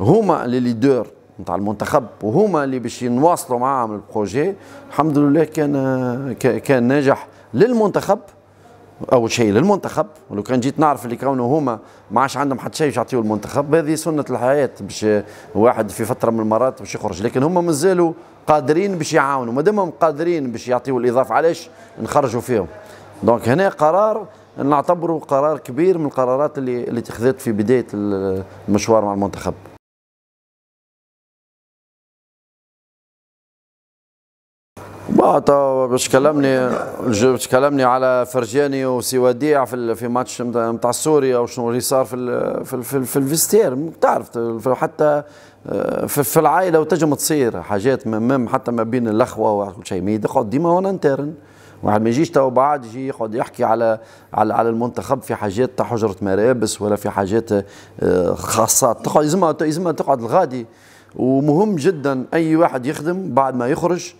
هما لي ليدور نتاع المنتخب وهما اللي باش نواصلوا معاهم البروجي الحمد لله كان كان ناجح للمنتخب اول شيء للمنتخب ولو كان جيت نعرف اللي كونه هما ما عادش عندهم حتى شيء باش يعطيوا المنتخب هذه سنه الحياه باش واحد في فتره من المرات باش يخرج لكن هما مازالوا قادرين باش يعاونوا ما دامهم قادرين باش يعطيوا الاضافه علاش نخرجوا فيهم دونك هنا قرار نعتبره قرار كبير من القرارات اللي اللي اتخذت في بدايه المشوار مع المنتخب اه باش كلمني باش كلمني على فرجاني وسواديع وديع في في ماتش نتاع سوريا وشنو اللي صار في في في, في الفيستير تعرف حتى آه، في, في العائله وتجم تصير حاجات مهم حتى ما بين الاخوه وكل شيء ما يقعد ديما وانا انترن واحد ما يجيش تو بعد يجي يقعد يحكي على على على المنتخب في حاجات تاع حجره ملابس ولا في حاجات آه، خاصه تقعد يلزمها يلزمها تقعد الغادي ومهم جدا اي واحد يخدم بعد ما يخرج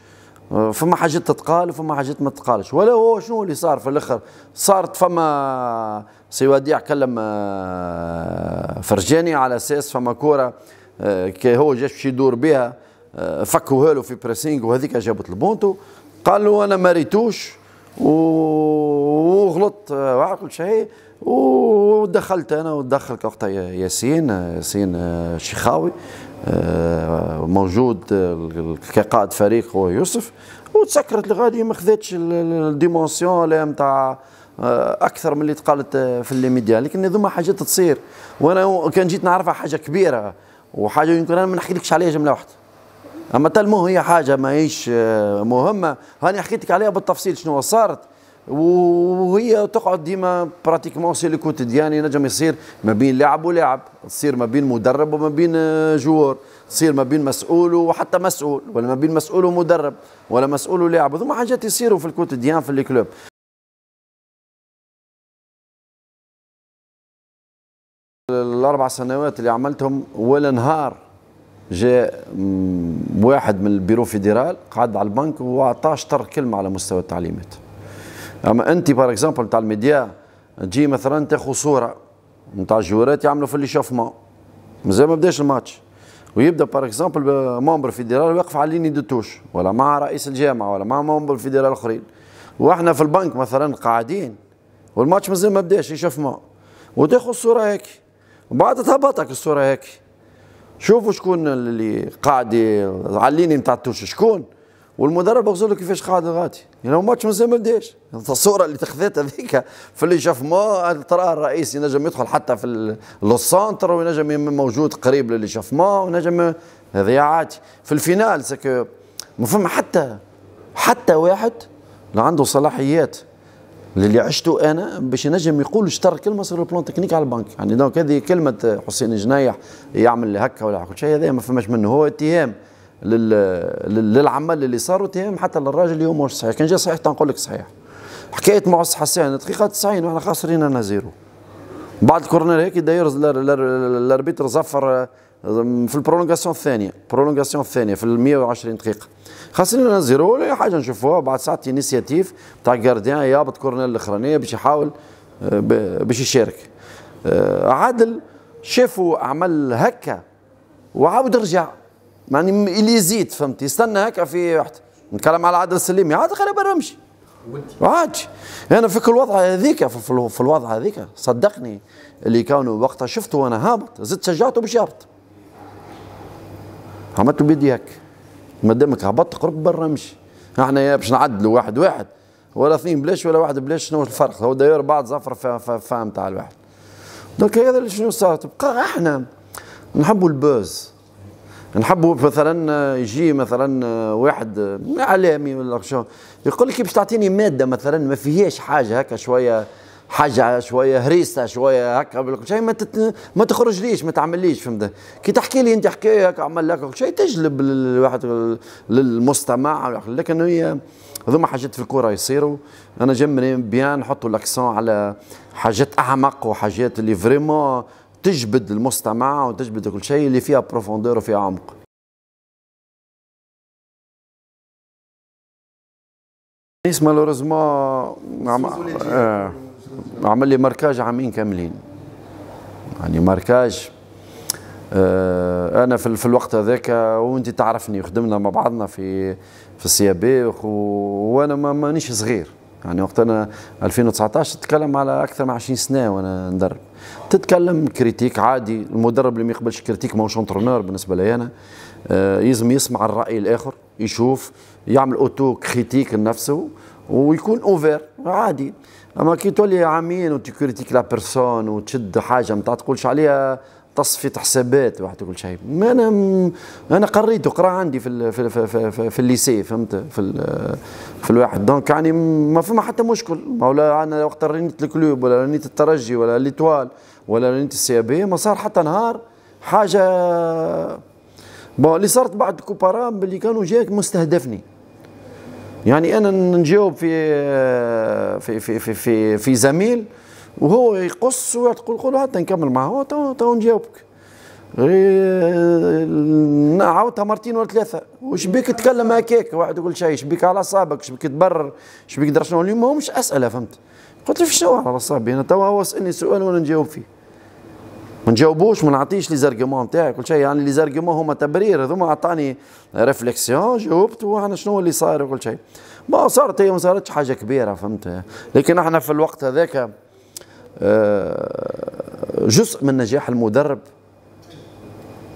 فما حاجات تتقال وفما حاجات ما تتقالش ولا هو شنو اللي صار في الاخر صارت فما سي وديع كلم آه، فرجاني على اساس فما كوره آه، كي هو جاش باش يدور بها آه، فكوها له في بريسينغ وهذيك جابت البونتو قال له انا ما ريتوش وغلطت وعقل شيء ودخلت انا ودخلت وقتها ياسين ياسين الشيخاوي آه، موجود آه، كقائد فريق هو يوسف وتسكرت الغادي ما خذاتش الديمونسيون اللي نتاع آه، اكثر من اللي تقالت في لي ميديا لكن هذوما حاجات تصير وانا كان جيت نعرفها حاجه كبيره وحاجه يمكن انا ما نحكيلكش عليها جمله واحده اما تلمو هي حاجه ماهيش مهمه هاني حكيت لك عليها بالتفصيل شنو صارت وهي تقعد ديما براتيكمون سي لو كوتيديان ينجم يصير ما بين لاعب ولاعب تصير ما بين مدرب وما بين آه، جوار تصير ما بين مسؤول وحتى مسؤول ولا ما بين مسؤول ومدرب ولا مسؤول ولاعب هذوما حاجات يصيروا في الكوتيديان في الكلوب الاربع سنوات اللي عملتهم ولا نهار جاء واحد من البيرو فيدرال قعد على البنك واعطاه شطر كلمه على مستوى التعليمات اما انت بار اكزومبل تاع الميديا تجي مثلا تاخذ صوره نتاع الجورات يعملوا في الاشافمون مازال ما بداش الماتش ويبدا بار اكزومبل ممبر فيدرال واقف على ليني دو توش ولا مع رئيس الجامعه ولا مع ممبر فيدرال اخرين واحنا في البنك مثلا قاعدين والماتش مازال ما بداش ليشوفمون وتاخذ الصوره هيك وبعد تهبطك الصوره هيك شوفوا شكون اللي قاعد على الليني نتاع التوش شكون والمدرب بغزولو كيفاش قاعد غادي يعني هو ماتش مازال ما بداش الصوره اللي تخذت هذيك في ما ترى الرئيس ينجم يدخل حتى في لو سونتر وينجم موجود قريب ما ونجم هذه عادي في الفينال سكو ما فما حتى حتى واحد اللي عنده صلاحيات اللي عشته انا باش ينجم يقول اشتر كلمه سور بلون تكنيك على البنك يعني دونك هذه كلمه حسين جنايح يعمل هكا ولا كل شيء هذا ما فماش منه هو اتهام للعمل اللي صار وتهم حتى للراجل اليوم مش صحيح كان جا صحيح تنقول لك صحيح حكايه مع حسان دقيقه 90 واحنا خاسرين انا زيرو بعد الكورنر هيك داير الاربيتر زفر في البرولونغاسيون الثانيه برولونغاسيون الثانيه في ال 120 دقيقه خاسرين انا زيرو ولا حاجه نشوفوها بعد ساعه انيسياتيف تاع جارديان يابط كورنر الاخرانيه باش يحاول باش يشارك آه، عادل شافوا عمل هكا وعاود رجع معني اللي يزيد فهمت يستنى هكا في واحد نتكلم على عادل السليمي عاد خلي برا مشي عادي انا يعني في الوضع هذيك في الوضع هذيك صدقني اللي كانوا وقتها شفته وانا هابط زدت شجعته باش يهبط عملته بيدي هك ما دامك هبطت قرب برا مشي احنا يا باش نعدلوا واحد واحد ولا اثنين بلاش ولا واحد بلاش شنو الفرق هو داير بعض زفر فاهم تاع الواحد دونك هذا شنو صار تبقى احنا نحبوا البوز نحبوا مثلا يجي مثلا واحد اعلامي ولا شو يقول لك باش تعطيني ماده مثلا ما فيهاش حاجه هكا شويه حاجه شويه هريسه شويه هكا ولا شيء ما تت... ما تخرجليش ما تعمليش فهمت كي تحكي لي انت حكايه هكا عمل لك شيء تجلب الواحد للمستمع لكن هي هذوما حاجات في الكوره يصيروا انا جمري بيان نحطوا لاكسون على حاجات اعمق وحاجات اللي فريمون تجبد المستمع وتجبد كل شيء اللي فيها بروفوندور وفيها عمق ناس مالوريزمون عم... آه... عمل لي ماركاج عامين كاملين يعني ماركاج آه... انا في, في الوقت هذاك وانت تعرفني وخدمنا مع بعضنا في في السيابيق و... وانا ما مانيش صغير يعني وقت انا 2019 تتكلم على اكثر من 20 سنه وانا ندرب تتكلم كريتيك عادي المدرب اللي ما يقبلش كريتيك ماهوش انترونور بالنسبه لي انا آه، يلزم يسمع الراي الاخر يشوف يعمل اوتو كريتيك لنفسه ويكون اوفير عادي اما كي تولي عامين وتكريتيك لا بيرسون وتشد حاجه ما تقولش عليها تصفيه حسابات واحد كل شيء ما انا م... انا قريت وقرا عندي في في في, في, في الليسي فهمت في ال... في الواحد دونك يعني ما فما حتى مشكل ما ولا انا وقت رنيت الكلوب ولا رنيت الترجي ولا ليتوال ولا رنيت السي بي ما صار حتى نهار حاجه بون اللي صارت بعد كوبارام اللي كانوا جاك مستهدفني يعني انا نجاوب في في في في في, في زميل وهو يقص وتقول قول هات نكمل معاه تو تو نجاوبك عاودتها مرتين ولا ثلاثه وش بيك تكلم هكاك واحد يقول شيء شبيك على اعصابك شبيك تبرر شبيك درا شنو اليوم ماهمش اسئله فهمت قلت له في شنو على اعصابي انا توا هو سالني سؤال وانا نجاوب فيه ما نجاوبوش ما نعطيش ليزارغيومون نتاعي كل شيء يعني ليزارغيومون هما تبرير هذوما عطاني ريفليكسيون جاوبت وانا شنو اللي صاير وكل شيء ما صارت هي ما صارتش حاجه كبيره فهمت لكن احنا في الوقت هذاك آه، جزء من نجاح المدرب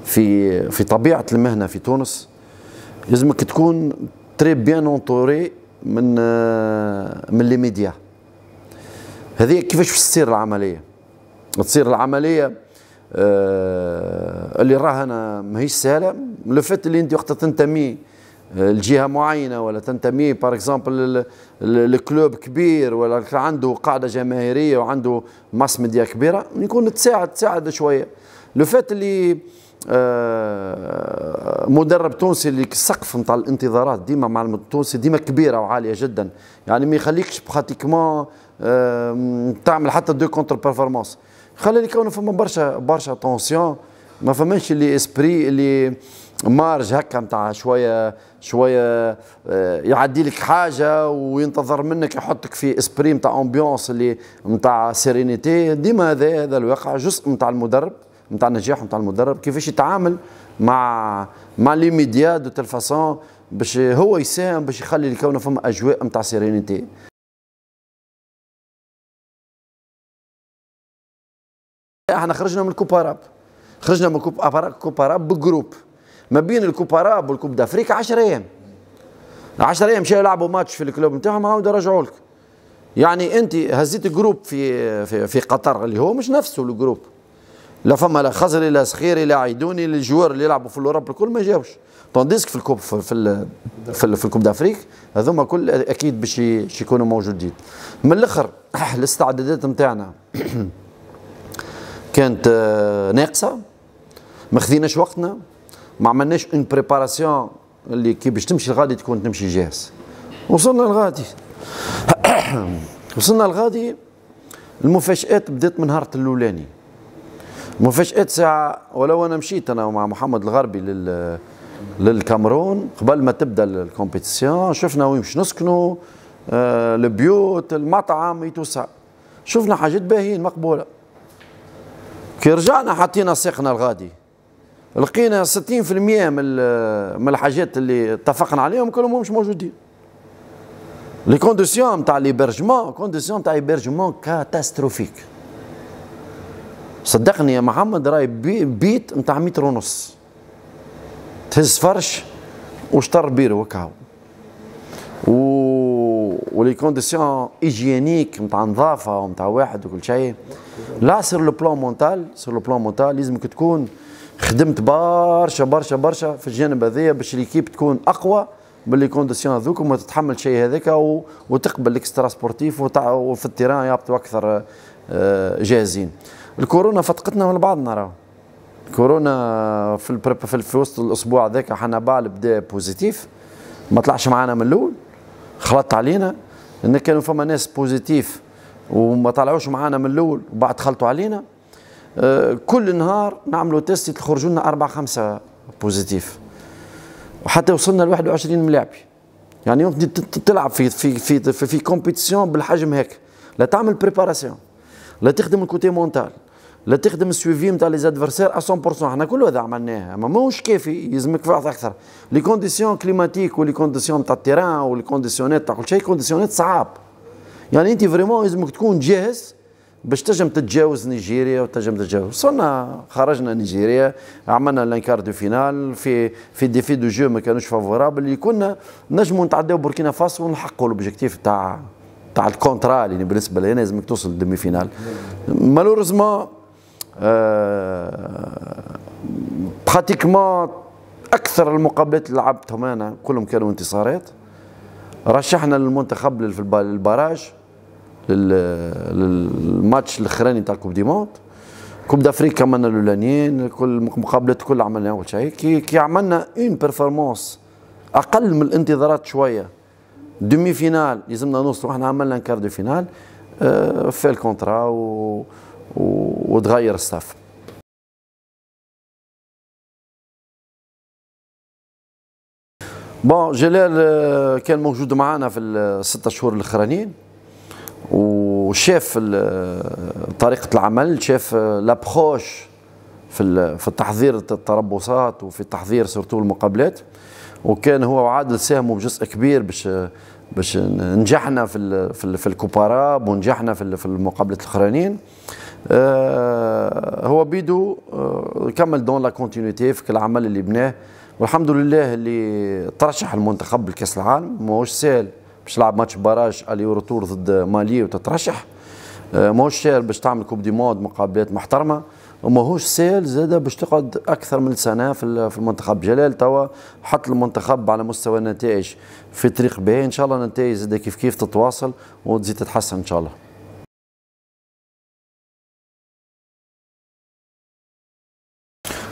في في طبيعه المهنه في تونس لازمك تكون تري بيان اونتوري من آه، من لي ميديا هذه كيفاش تصير العمليه تصير العمليه آه، اللي راه انا ماهيش سهله لو فات اللي انت وقت تنتمي لجهه معينه ولا تنتمي بار اكزومبل لكلوب كبير ولا عنده قاعده جماهيريه وعنده ماس ميديا كبيره يكون تساعد تساعد شويه لو فات اللي آه، مدرب تونسي اللي السقف نتاع الانتظارات ديما مع التونسي ديما كبيره وعاليه جدا يعني ما يخليكش براتيكمون آه، تعمل حتى دو كونتر بيرفورمانس خلي كونه فما برشا برشا تونسيون ما فماش اللي اسبري اللي مارج هكا نتاع شويه شويه آه، يعدي لك حاجه وينتظر منك يحطك في اسبري نتاع امبيونس اللي نتاع سيرينيتي ديما هذا هذا الواقع جزء نتاع المدرب نتاع النجاح نتاع المدرب كيفاش يتعامل مع مع لي ميديا دو تيل فاسون باش هو يساهم باش يخلي الكون فما اجواء نتاع سيرينيتي احنا خرجنا من الكوب اراب خرجنا من الكوب اراب كوب اراب بجروب ما بين الكوب اراب والكوب دافريكا 10 ايام 10 ايام مشاو يلعبوا ماتش في الكلوب نتاعهم عاودوا رجعوا لك يعني انت هزيت جروب في في, في قطر اللي هو مش نفسه الجروب لا فما لا خزري لا سخيري لا عيدوني الجوار اللي يلعبوا في الاوروب الكل ما جاوش طونديسك في الكوب في في, في, في الكوب دافريك هذوما كل اكيد باش يكونوا موجودين من الاخر الاستعدادات نتاعنا كانت آه، ناقصه ما خذيناش وقتنا ما عملناش اون بريباراسيون اللي كي باش تمشي الغادي تكون تمشي جاهز وصلنا لغادي وصلنا لغادي المفاجات بدات من نهار الاولاني مفاجات ساعه ولو انا مشيت انا مع محمد الغربي لل للكامرون قبل ما تبدا الكومبيتيسيون شفنا وين باش نسكنوا آه، البيوت المطعم يتوسع شفنا حاجات باهيين مقبوله كي رجعنا حطينا ساقنا الغادي لقينا 60% من من الحاجات اللي اتفقنا عليهم كلهم مش موجودين لي كونديسيون تاع ليبرجمون كونديسيون تاع ليبرجمون كاتاستروفيك صدقني يا محمد راي بي بيت نتاع متر ونص تهز فرش وشطر بيرو هكا و ولي كونديسيون ايجينيك نتاع نظافه ونتاع واحد وكل شيء لا سور لو بلان مونتال سور لو بلان مونتال لازمك تكون خدمت برشا برشا برشا في الجانب هذايا باش ليكيب تكون اقوى باللي كونديسيون هذوك وما تتحمل شيء هذاك وتقبل اكسترا سبورتيف وفي التيران يهبطوا اكثر آه، جاهزين الكورونا فتقتنا من بعضنا راهو كورونا في البريب في وسط الاسبوع ذاك حنبال بدا بوزيتيف ما طلعش معانا من الاول خلطت علينا لان كانوا فما ناس بوزيتيف وما طلعوش معانا من الاول وبعد خلطوا علينا آه، كل نهار نعملوا تيست تخرجوا لنا أربعة خمسة بوزيتيف وحتى وصلنا ل 21 ملاعبي يعني يمكن تلعب في في في في, في كومبيتيسيون بالحجم هيك لا تعمل بريباراسيون لا تخدم الكوتي مونتال لا تخدم السويفي نتاع لي زادفرسير 100% احنا كل هذا عملناه اما ماهوش كافي يلزمك واحد اكثر لي كونديسيون كليماتيك ولي كونديسيون تاع التيران ولي كونديسيونات تاع كل شيء كونديسيونات صعاب يعني انت فريمون يلزمك تكون جاهز باش تنجم تتجاوز نيجيريا وتنجم تتجاوز صرنا خرجنا نيجيريا عملنا لانكار دو فينال في في ديفي دو جو ما كانوش فافورابل اللي كنا نجموا نتعداو بوركينا فاسو ونحققوا الاوبجيكتيف تاع تاع الكونترا يعني بالنسبه لنا لازمك توصل للدمي فينال مالوريزمون آه براتيكمون اكثر المقابلات اللي لعبتهم انا كلهم كانوا انتصارات رشحنا للمنتخب في الباراج للماتش الاخراني تاع كوب دي موند كوب دافريك كملنا الاولانيين كل مقابلات كل عملنا اول شيء كي كي عملنا اون بيرفورمانس اقل من الانتظارات شويه دومي فينال لازمنا نوصلوا احنا عملنا كار دو فينال في الكونترا و... و... وتغير الصف بون جلال كان موجود معنا في الستة شهور الاخرانيين وشاف طريقه العمل شاف لابخوش في في تحضير التربصات وفي تحضير سورتو المقابلات وكان هو وعادل ساهموا بجزء كبير باش باش نجحنا في في الكوباراب ونجحنا في في المقابله الاخرانيين آه، هو بيدو آه، كمل دون لا كونتينيتي في العمل اللي بناه والحمد لله اللي ترشح المنتخب لكاس العالم ماهوش سهل باش تلعب ماتش باراج الي روتور ضد مالي وتترشح آه، ماهوش سهل باش تعمل كوب دي مود مقابلات محترمه وماهوش سهل زاده باش تقعد اكثر من سنه في المنتخب جلال توا حط المنتخب على مستوى النتائج في طريق باهي ان شاء الله النتائج زاده كيف كيف تتواصل وتزيد تتحسن ان شاء الله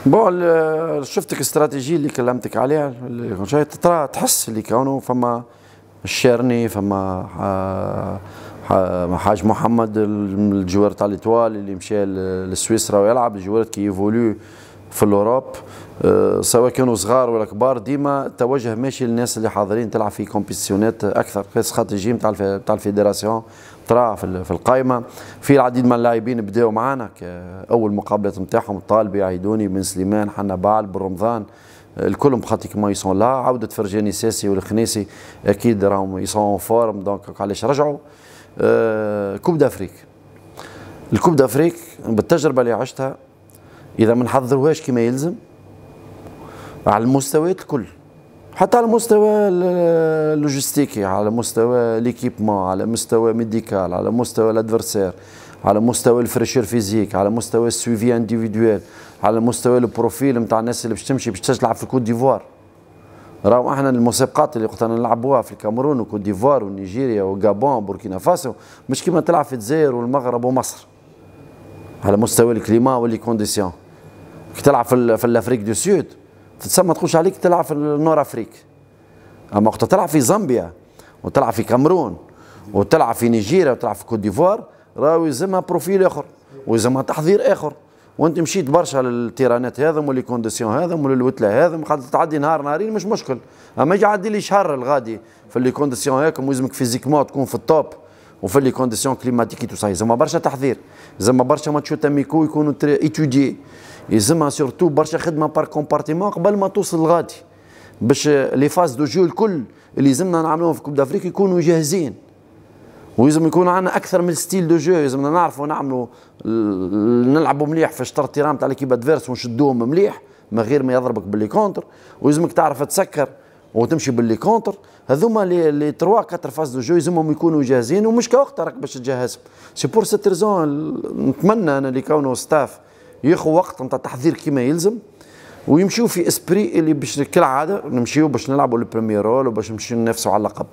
بون شفتك الاستراتيجيه اللي كلمتك عليها تحس اللي كونه فما الشيرني فما حاج محمد الجوار تاع ليطوال اللي مشى لسويسرا ويلعب الجوار كي ايفولو في الاوروب أه، سواء كانوا صغار ولا كبار ديما التوجه ماشي للناس اللي حاضرين تلعب في كومبيتيسيونات اكثر استراتيجي تاع تاع الفيدراسيون طرا في القائمه في العديد من اللاعبين بداوا معنا اول مقابلات نتاعهم الطالبي عيدوني بن سليمان حنا بعل بن رمضان الكل براتيكمون يسون لا عوده فرجاني ساسي والخناسي اكيد راهم يسون فورم دونك علاش رجعوا آه، كوب دافريك الكوب دافريك بالتجربه اللي عشتها اذا ما نحضروهاش كما يلزم على المستويات الكل حتى على مستوى اللوجستيكي على مستوى ليكيبمون على مستوى ميديكال على مستوى الادفرسير على مستوى الفريشير فيزيك على مستوى السويفي انديفيدويل على مستوى البروفيل نتاع الناس اللي باش تمشي باش تلعب في كوت ديفوار راهو احنا المسابقات اللي قلت نلعبوها في الكاميرون وكوت ديفوار ونيجيريا وغابون وبوركينا فاسو مش كيما تلعب في الجزائر والمغرب ومصر على مستوى الكليما واللي كونديسيون كي تلعب في, في الافريك دو سود تسمى تخش عليك تلعب في النور افريك اما وقت تلعب في زامبيا وتلعب في كامرون وتلعب في نيجيريا وتلعب في كوت ديفوار راهو يلزمها بروفيل اخر ويلزمها تحضير اخر وانت مشيت برشا للتيرانات هذم وليكونديسيون هذم وللوتله هذم قاعد تعدي نهار نهارين مش مشكل اما عدي لي شهر الغادي في لي كونديسيون هاكم ولازمك فيزيكمون تكون في التوب وفي لي كونديسيون كليماتيكي تو ساي زعما برشا تحذير زعما برشا ماتشوت اميكو يكونوا ايتودي يزمها سورتو برشا خدمه بار كومبارتيمون قبل ما توصل الغادي باش لي فاز دو جو الكل اللي زمنا نعملوهم في كوب دافريك يكونوا جاهزين ويزم يكون عندنا اكثر من ستيل دو جو لازمنا نعرفوا نعملوا نلعبوا مليح في الشطر تيرام تاع ليكيب ادفيرس ونشدوهم مليح من غير ما يضربك باللي كونتر ويزمك تعرف تسكر وتمشي باللي كونتر هذوما لي لي 3 4 فاز دو جو يزمهم يكونوا جاهزين ومش كوقت راك باش تجهزهم سي بور سيت ريزون نتمنى انا اللي كونوا ستاف ياخذوا وقت نتاع تحضير كيما يلزم ويمشيو في اسبري اللي باش كالعاده نمشيو باش نلعبوا البريمير رول وباش نمشيو ننافسوا على اللقب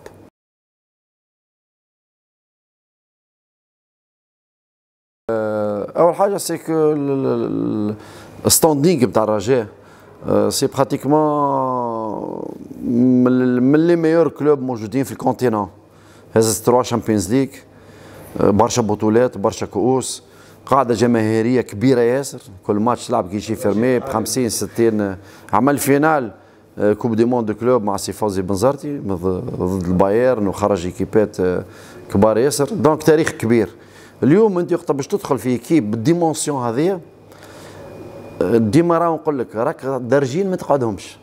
أه، اول حاجه سي كو الستاندينغ نتاع الرجاء سي أه، براتيكمون من لي ميور كلوب موجودين في الكونتينون هز تروح شامبيونز ليغ برشا بطولات برشا كؤوس قاعده جماهيريه كبيره ياسر كل ماتش تلعب كيشي فيرمي ب 50 60 عمل فينال كوب دي موند كلوب مع سي فوزي بنزرتي ضد البايرن وخرج ايكيبات أه، كبار ياسر دونك تاريخ كبير اليوم انت وقت باش تدخل في كيب بالديمونسيون هذه آه، ديما راه نقول لك راك درجين ما تقعدهمش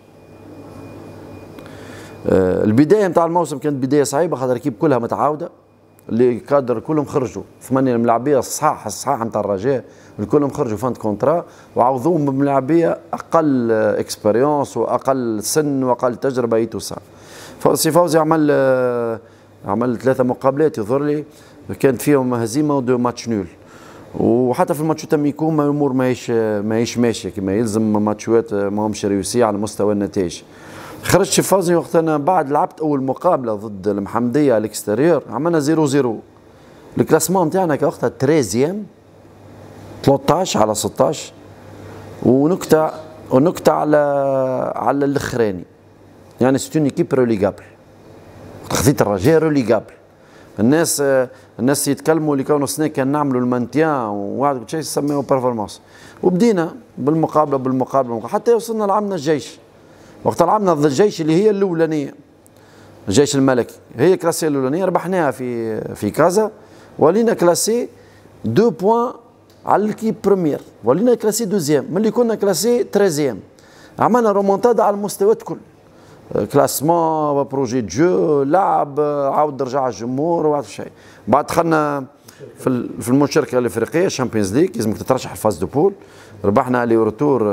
آه، البدايه نتاع الموسم كانت بدايه صعيبه خاطر الكيب كلها متعاوده اللي كادر كلهم خرجوا ثمانيه ملاعبيه الصحاح الصحاح نتاع الرجاء كلهم خرجوا فانت كونترا وعوضوهم بملاعبيه اقل اكسبيريونس واقل سن واقل تجربه اي تو سا فوزي عمل آه، عمل ثلاثه مقابلات يظهر لي كانت فيهم هزيمه ودو ماتش نول وحتى في الماتش تم يكون الامور ماهيش ماهيش ماشيه كما يلزم ماتشات ماهمش ريوسي على مستوى النتائج خرجت شيفازي وقت انا بعد لعبت اول مقابله ضد المحمديه على الاكستيريور عملنا 0 0 الكلاسمون نتاعنا كوقتها 13 13 على 16 ونكته ونكته على على الاخراني يعني ستون ايكيب روليغابل خذيت الرجاء روليغابل الناس الناس يتكلموا اللي كانوا سنين كان نعملوا المانتيان وواحد كل شيء يسميه بيرفورمانس وبدينا بالمقابله بالمقابله حتى وصلنا لعمنا الجيش وقت لعبنا ضد الجيش اللي هي الاولانيه الجيش الملكي هي كلاسي الاولانيه ربحناها في في كازا ولينا كلاسي دو بوان على الكيب بريمير ولينا كلاسي دوزيام ملي كنا كلاسي تريزيام عملنا رومونتادا على المستوى الكل كلاسمون بروجي جو لعب عاود رجع الجمهور وعاد شيء بعد دخلنا في في المشاركه الافريقيه الشامبيونز ليج لازمك تترشح الفاز دو بول ربحنا لي روتور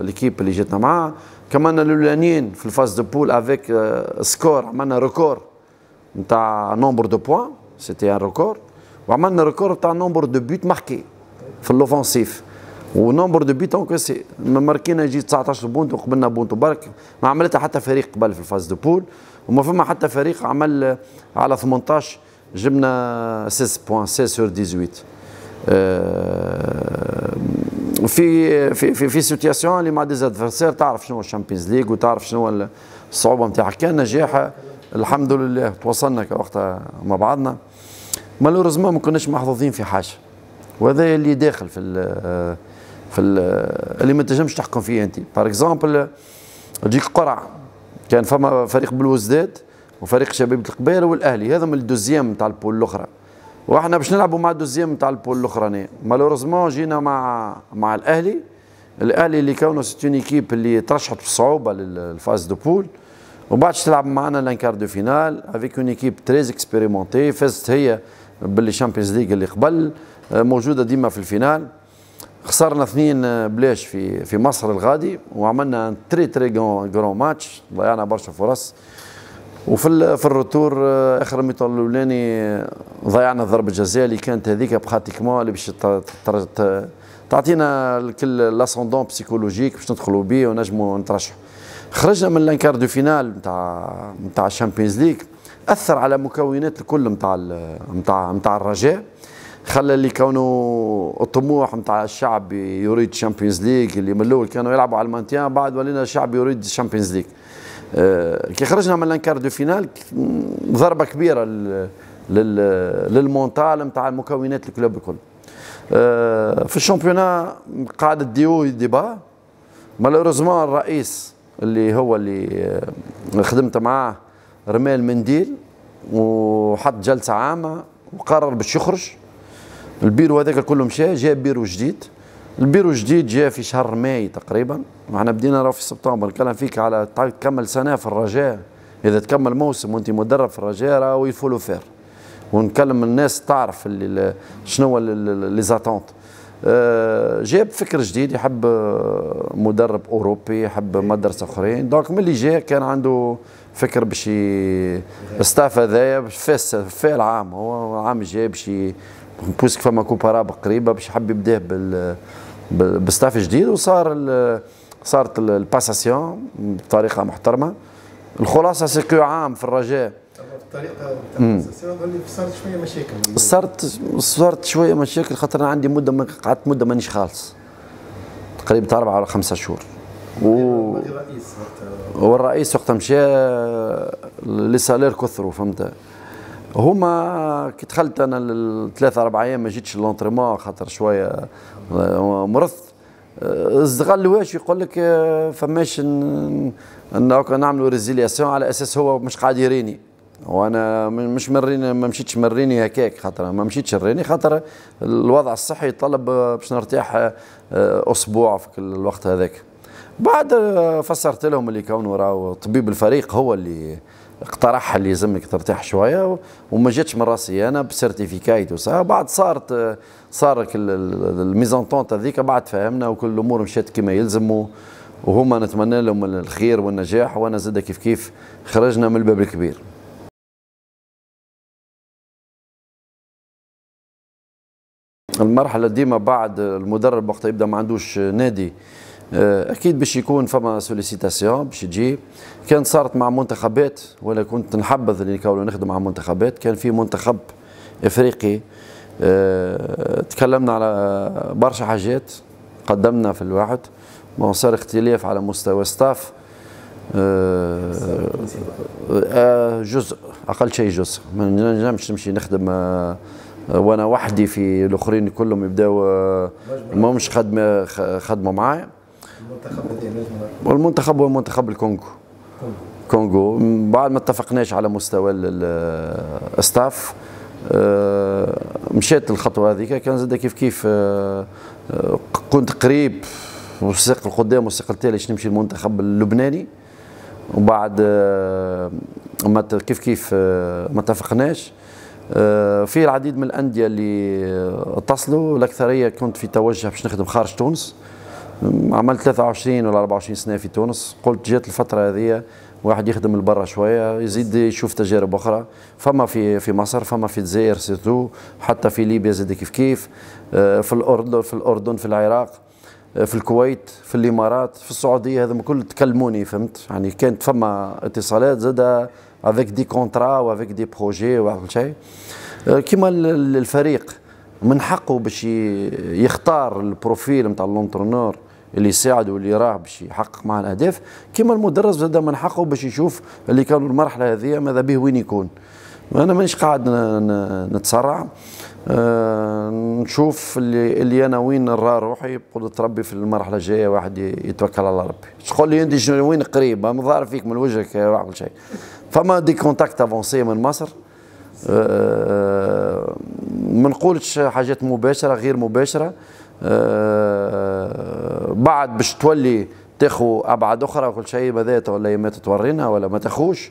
ليكيب اللي جاتنا معاه كمان الاولانيين في الفاز دو بول افيك سكور عملنا ريكور نتاع نومبر دو بوان سيتي ان ريكور وعملنا ريكور نتاع نومبر دو بوت ماركي في الاوفنسيف ونمبر دو بيتون كو سي ماركينا يجي 19 بونت وقبلنا بونت برك ما عملتها حتى فريق قبل في الفاز دو بول وما فما حتى فريق عمل على 18 جبنا 16 بوان 16 سور 18 في في في, في سيتياسيون اللي مع ديزادفيرسير تعرف شنو الشامبيونز ليغ وتعرف شنو الصعوبه نتاعها كان نجاح الحمد لله تواصلنا كوقتها مع بعضنا مالوريزمون ما كناش محظوظين في حاجه وهذا اللي داخل في في اللي ما تنجمش تحكم فيه انت بار اكزومبل تجيك قرع كان فما فريق بلوزداد وفريق شباب القبائل والاهلي هذا من الدوزيام نتاع البول الاخرى واحنا باش نلعبوا مع الدوزيام نتاع البول الاخرى مالوريزمون جينا مع مع الاهلي الاهلي اللي كونه سيت اون ايكيب اللي ترشحت بصعوبه للفاز دو بول ومن بعد تلعب معنا لانكار دو فينال افيك اون ايكيب تريز اكسبيريمونتي فازت هي باللي شامبيونز ليغ اللي قبل موجوده ديما في الفينال خسرنا اثنين بلاش في في مصر الغادي وعملنا تري تري جرون ماتش ضيعنا برشا فرص وفي في الروتور آه، اخر الميطا الاولاني آه، ضيعنا ضربه جزاء اللي كانت هذيك براتيكمون اللي باش تعطينا الكل لاسوندون بسيكولوجيك باش ندخلوا به ونجموا نترشحوا خرجنا من الانكار دو فينال نتاع نتاع الشامبيونز ليغ اثر على مكونات الكل نتاع نتاع نتاع الرجاء خلى اللي كانوا الطموح نتاع الشعب يريد الشامبيونز ليج اللي من الاول كانوا يلعبوا على المانتيان بعد ولينا الشعب يريد الشامبيونز آه، ليج كي خرجنا من لانكار دو فينال ضربه كبيره للمونتال نتاع المكونات الكلوب الكل آه، في الشامبيونا قاعد ديو ديبا مالوروزمون الرئيس اللي هو اللي آه، خدمت معاه رمال منديل وحط جلسه عامه وقرر باش يخرج البيرو هذاك كله مشى جاء بيرو جديد البيرو الجديد جاء في شهر ماي تقريبا معنا بدينا راه في سبتمبر نتكلم فيك على تكمل سنه في الرجاء اذا تكمل موسم وانت مدرب في الرجاء راهو يفولو فير ونكلم الناس تعرف اللي شنو لي زاتونت جاب فكر جديد يحب مدرب اوروبي يحب مدرسه اخرين دونك ملي جاء كان عنده فكر باش الستاف هذايا فاس فيه العام هو العام الجاي باش بوسك فما كوباراب قريبه باش حب يبداه بال بستاف جديد وصار صارت الباساسيون بطريقه محترمه الخلاصه سيكو عام في الرجاء الطريقه صارت شويه مشاكل صارت صارت شويه مشاكل خاطر انا عندي مده ما قعدت مده مانيش خالص تقريبا اربع ولا خمسه شهور و... والرئيس وقتها مشى لي سالير كثروا فهمت هما كي دخلت انا الثلاثة اربع ايام ما جيتش لونتريمون خاطر شويه آه، مرضت آه، الزغل واش يقول لك آه، فماش نعملوا ريزيلياسيون على اساس هو مش قاعد يريني وانا مش مريني ما مشيتش مريني هكاك خاطر ما مشيتش ريني خاطر الوضع الصحي يطلب باش نرتاح اسبوع في الوقت هذاك بعد فسرت لهم اللي كونه راهو طبيب الفريق هو اللي اقترحها اللي يلزمك ترتاح شويه وما جاتش من راسي انا بسيرتيفيكايت وصا بعد صارت صار الميزونتونت هذيك بعد فهمنا وكل الامور مشات كما يلزم وهما نتمنى لهم الخير والنجاح وانا زاد كيف كيف خرجنا من الباب الكبير المرحله ديما بعد المدرب وقت يبدا ما عندوش نادي آه، اكيد باش يكون فما سوليسيتاسيون باش تجي كان صارت مع منتخبات وانا كنت نحبذ اللي كانوا نخدم مع منتخبات كان في منتخب افريقي أه تكلمنا على برشا حاجات قدمنا في الواحد صار اختلاف على مستوى ستاف أه أه جزء اقل شيء جزء ما نجمش نمشي نخدم آه، وانا وحدي في الاخرين كلهم يبداو ما آه، مش خدمه خدموا معايا المنتخب هو منتخب الكونغو كونغو بعد ما اتفقناش على مستوى الستاف آه، مشات الخطوه هذيك كان زاد كيف كيف آه، آه، كنت قريب وثيق القدام وثيق التالي باش نمشي للمنتخب اللبناني وبعد ما كيف كيف ما اتفقناش في العديد من الانديه اللي اتصلوا الاكثريه كنت في توجه باش نخدم خارج تونس عملت 23 ولا 24 سنه في تونس قلت جات الفتره هذه واحد يخدم لبرا شويه يزيد يشوف تجارب اخرى فما في في مصر فما في الجزائر سيرتو حتى في ليبيا زاد كيف كيف آه، في الاردن في الاردن في العراق آه، في الكويت في الامارات في السعوديه هذا كل تكلموني فهمت يعني كانت فما اتصالات زاد افيك دي كونترا وافيك دي بروجي وكل شيء آه، كيما الفريق من حقه باش يختار البروفيل نتاع لونترونور اللي يساعده واللي راه باش يحقق معاه الاهداف كما المدرس زاد من حقه باش يشوف اللي كانوا المرحله هذه ماذا به وين يكون انا مانيش قاعد نتسرع أه نشوف اللي, اللي انا وين نرى روحي بقدرة ربي في المرحله الجايه واحد يتوكل على ربي تقول لي انت وين قريب ظاهر فيك من وجهك واحد شيء فما دي كونتاكت افونسي من مصر أه ما نقولش حاجات مباشره غير مباشره آه، بعد باش تولي تاخو ابعاد اخرى وكل شيء بذات ولا ما تتورينا ولا ما تاخوش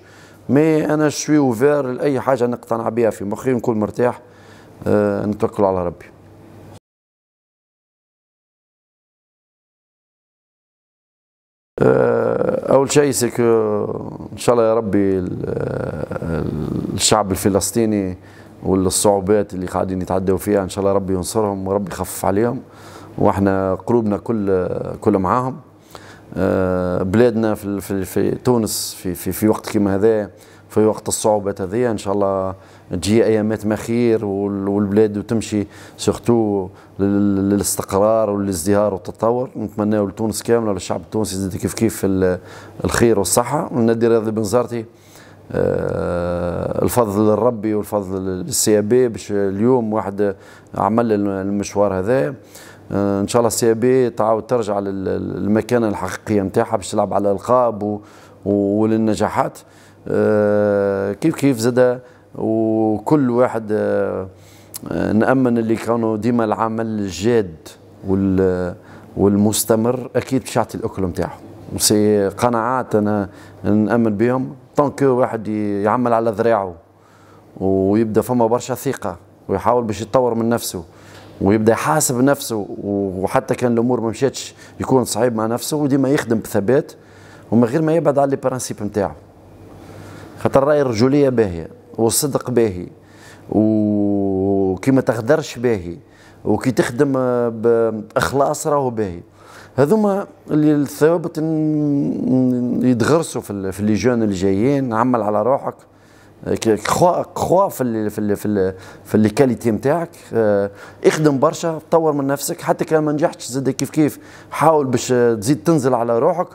مي انا شوي اوفير لاي حاجه نقتنع بها في مخي نكون مرتاح آه، نتوكل على ربي آه، اول شيء سيكو ان شاء الله يا ربي الشعب الفلسطيني والصعوبات اللي قاعدين يتعدوا فيها ان شاء الله ربي ينصرهم وربي يخفف عليهم واحنا قلوبنا كل كل معاهم آه، بلادنا في في, في تونس في, في في وقت كما هذا في وقت الصعوبات هذه ان شاء الله تجي ايامات ما خير والبلاد وتمشي سورتو للاستقرار والازدهار والتطور نتمناو لتونس كامله وللشعب التونسي يزيد كيف كيف الخير والصحه وندي رياض بن زارتي آه، الفضل للربي والفضل للسي إيه بي باش اليوم واحد عمل المشوار هذا آه، ان شاء الله السي إيه بي تعاود ترجع للمكانه الحقيقيه نتاعها باش تلعب على الالقاب وللنجاحات آه، كيف كيف زاد وكل واحد نامن اللي كانوا ديما العمل الجاد والمستمر اكيد باش يعطي الاكل نتاعهم وسي قناعات انا نامن بهم طون كو واحد يعمل على ذراعه ويبدا فما برشا ثقه ويحاول باش يتطور من نفسه ويبدا يحاسب نفسه وحتى كان الامور ما مشاتش يكون صعيب مع نفسه وديما يخدم بثبات ومن غير ما يبعد على لي برانسيب نتاعو خاطر الراي الرجوليه باهيه والصدق باهي وكي ما تغدرش باهي وكي تخدم باخلاص راهو باهي هذوما اللي الثوابت يتغرسوا في, في لي جون اللي جايين عمل على روحك كخوا خوا في الـ في الـ في الـ في الكاليتي نتاعك آه، اخدم برشا طور من نفسك حتى كان ما نجحتش زاد كيف كيف حاول باش تزيد تنزل على روحك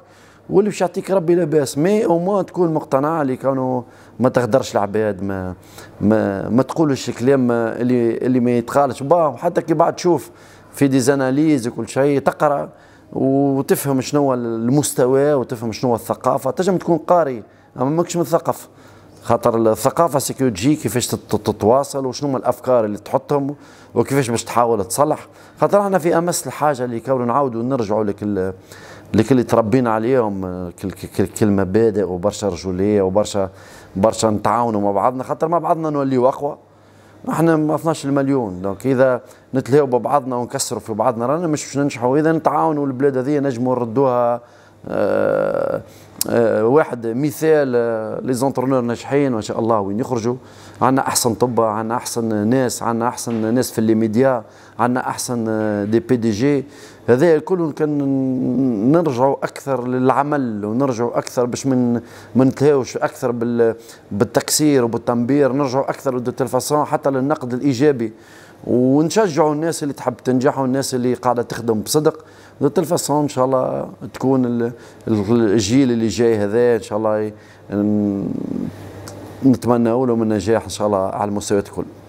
واللي باش يعطيك ربي لاباس مي او ما تكون مقتنع اللي كانوا ما تغدرش العباد ما ما ما تقولش كلام اللي اللي ما يتقالش با وحتى كي بعد تشوف في ديزاناليز وكل شيء تقرا وتفهم شنو المستوى وتفهم شنو الثقافه تنجم تكون قاري اما ماكش مثقف خاطر الثقافه سيكيو تجي كيفاش تتواصل وشنو هما الافكار اللي تحطهم وكيفاش باش تحاول تصلح خاطر احنا في امس الحاجه اللي كون نعاودوا نرجعوا لك لك اللي تربينا عليهم كل مبادئ وبرشا رجوليه وبرشا برشا نتعاونوا مع بعضنا خاطر مع بعضنا نوليو اقوى نحن ما 12 مليون دونك اذا نتلهوا ببعضنا ونكسروا في بعضنا رانا مش باش ننجحوا اذا نتعاونوا البلاد هذه نجموا نردوها آه، آه، واحد مثال لي آه، زونترونور ناجحين ما شاء الله وين يخرجوا عندنا احسن طب عندنا احسن ناس عندنا احسن ناس في لي ميديا عندنا احسن دي بي دي جي هذا الكل كان نرجعوا اكثر للعمل ونرجعوا اكثر باش من ما نتهاوش اكثر بال بالتكسير وبالتنبير نرجعوا اكثر للتلفزيون حتى للنقد الايجابي ونشجعوا الناس اللي تحب تنجح والناس اللي قاعده تخدم بصدق التلفزيون ان شاء الله تكون الجيل اللي جاي هذا ان شاء الله نتمنى له من نجاح ان شاء الله على المستويات الكل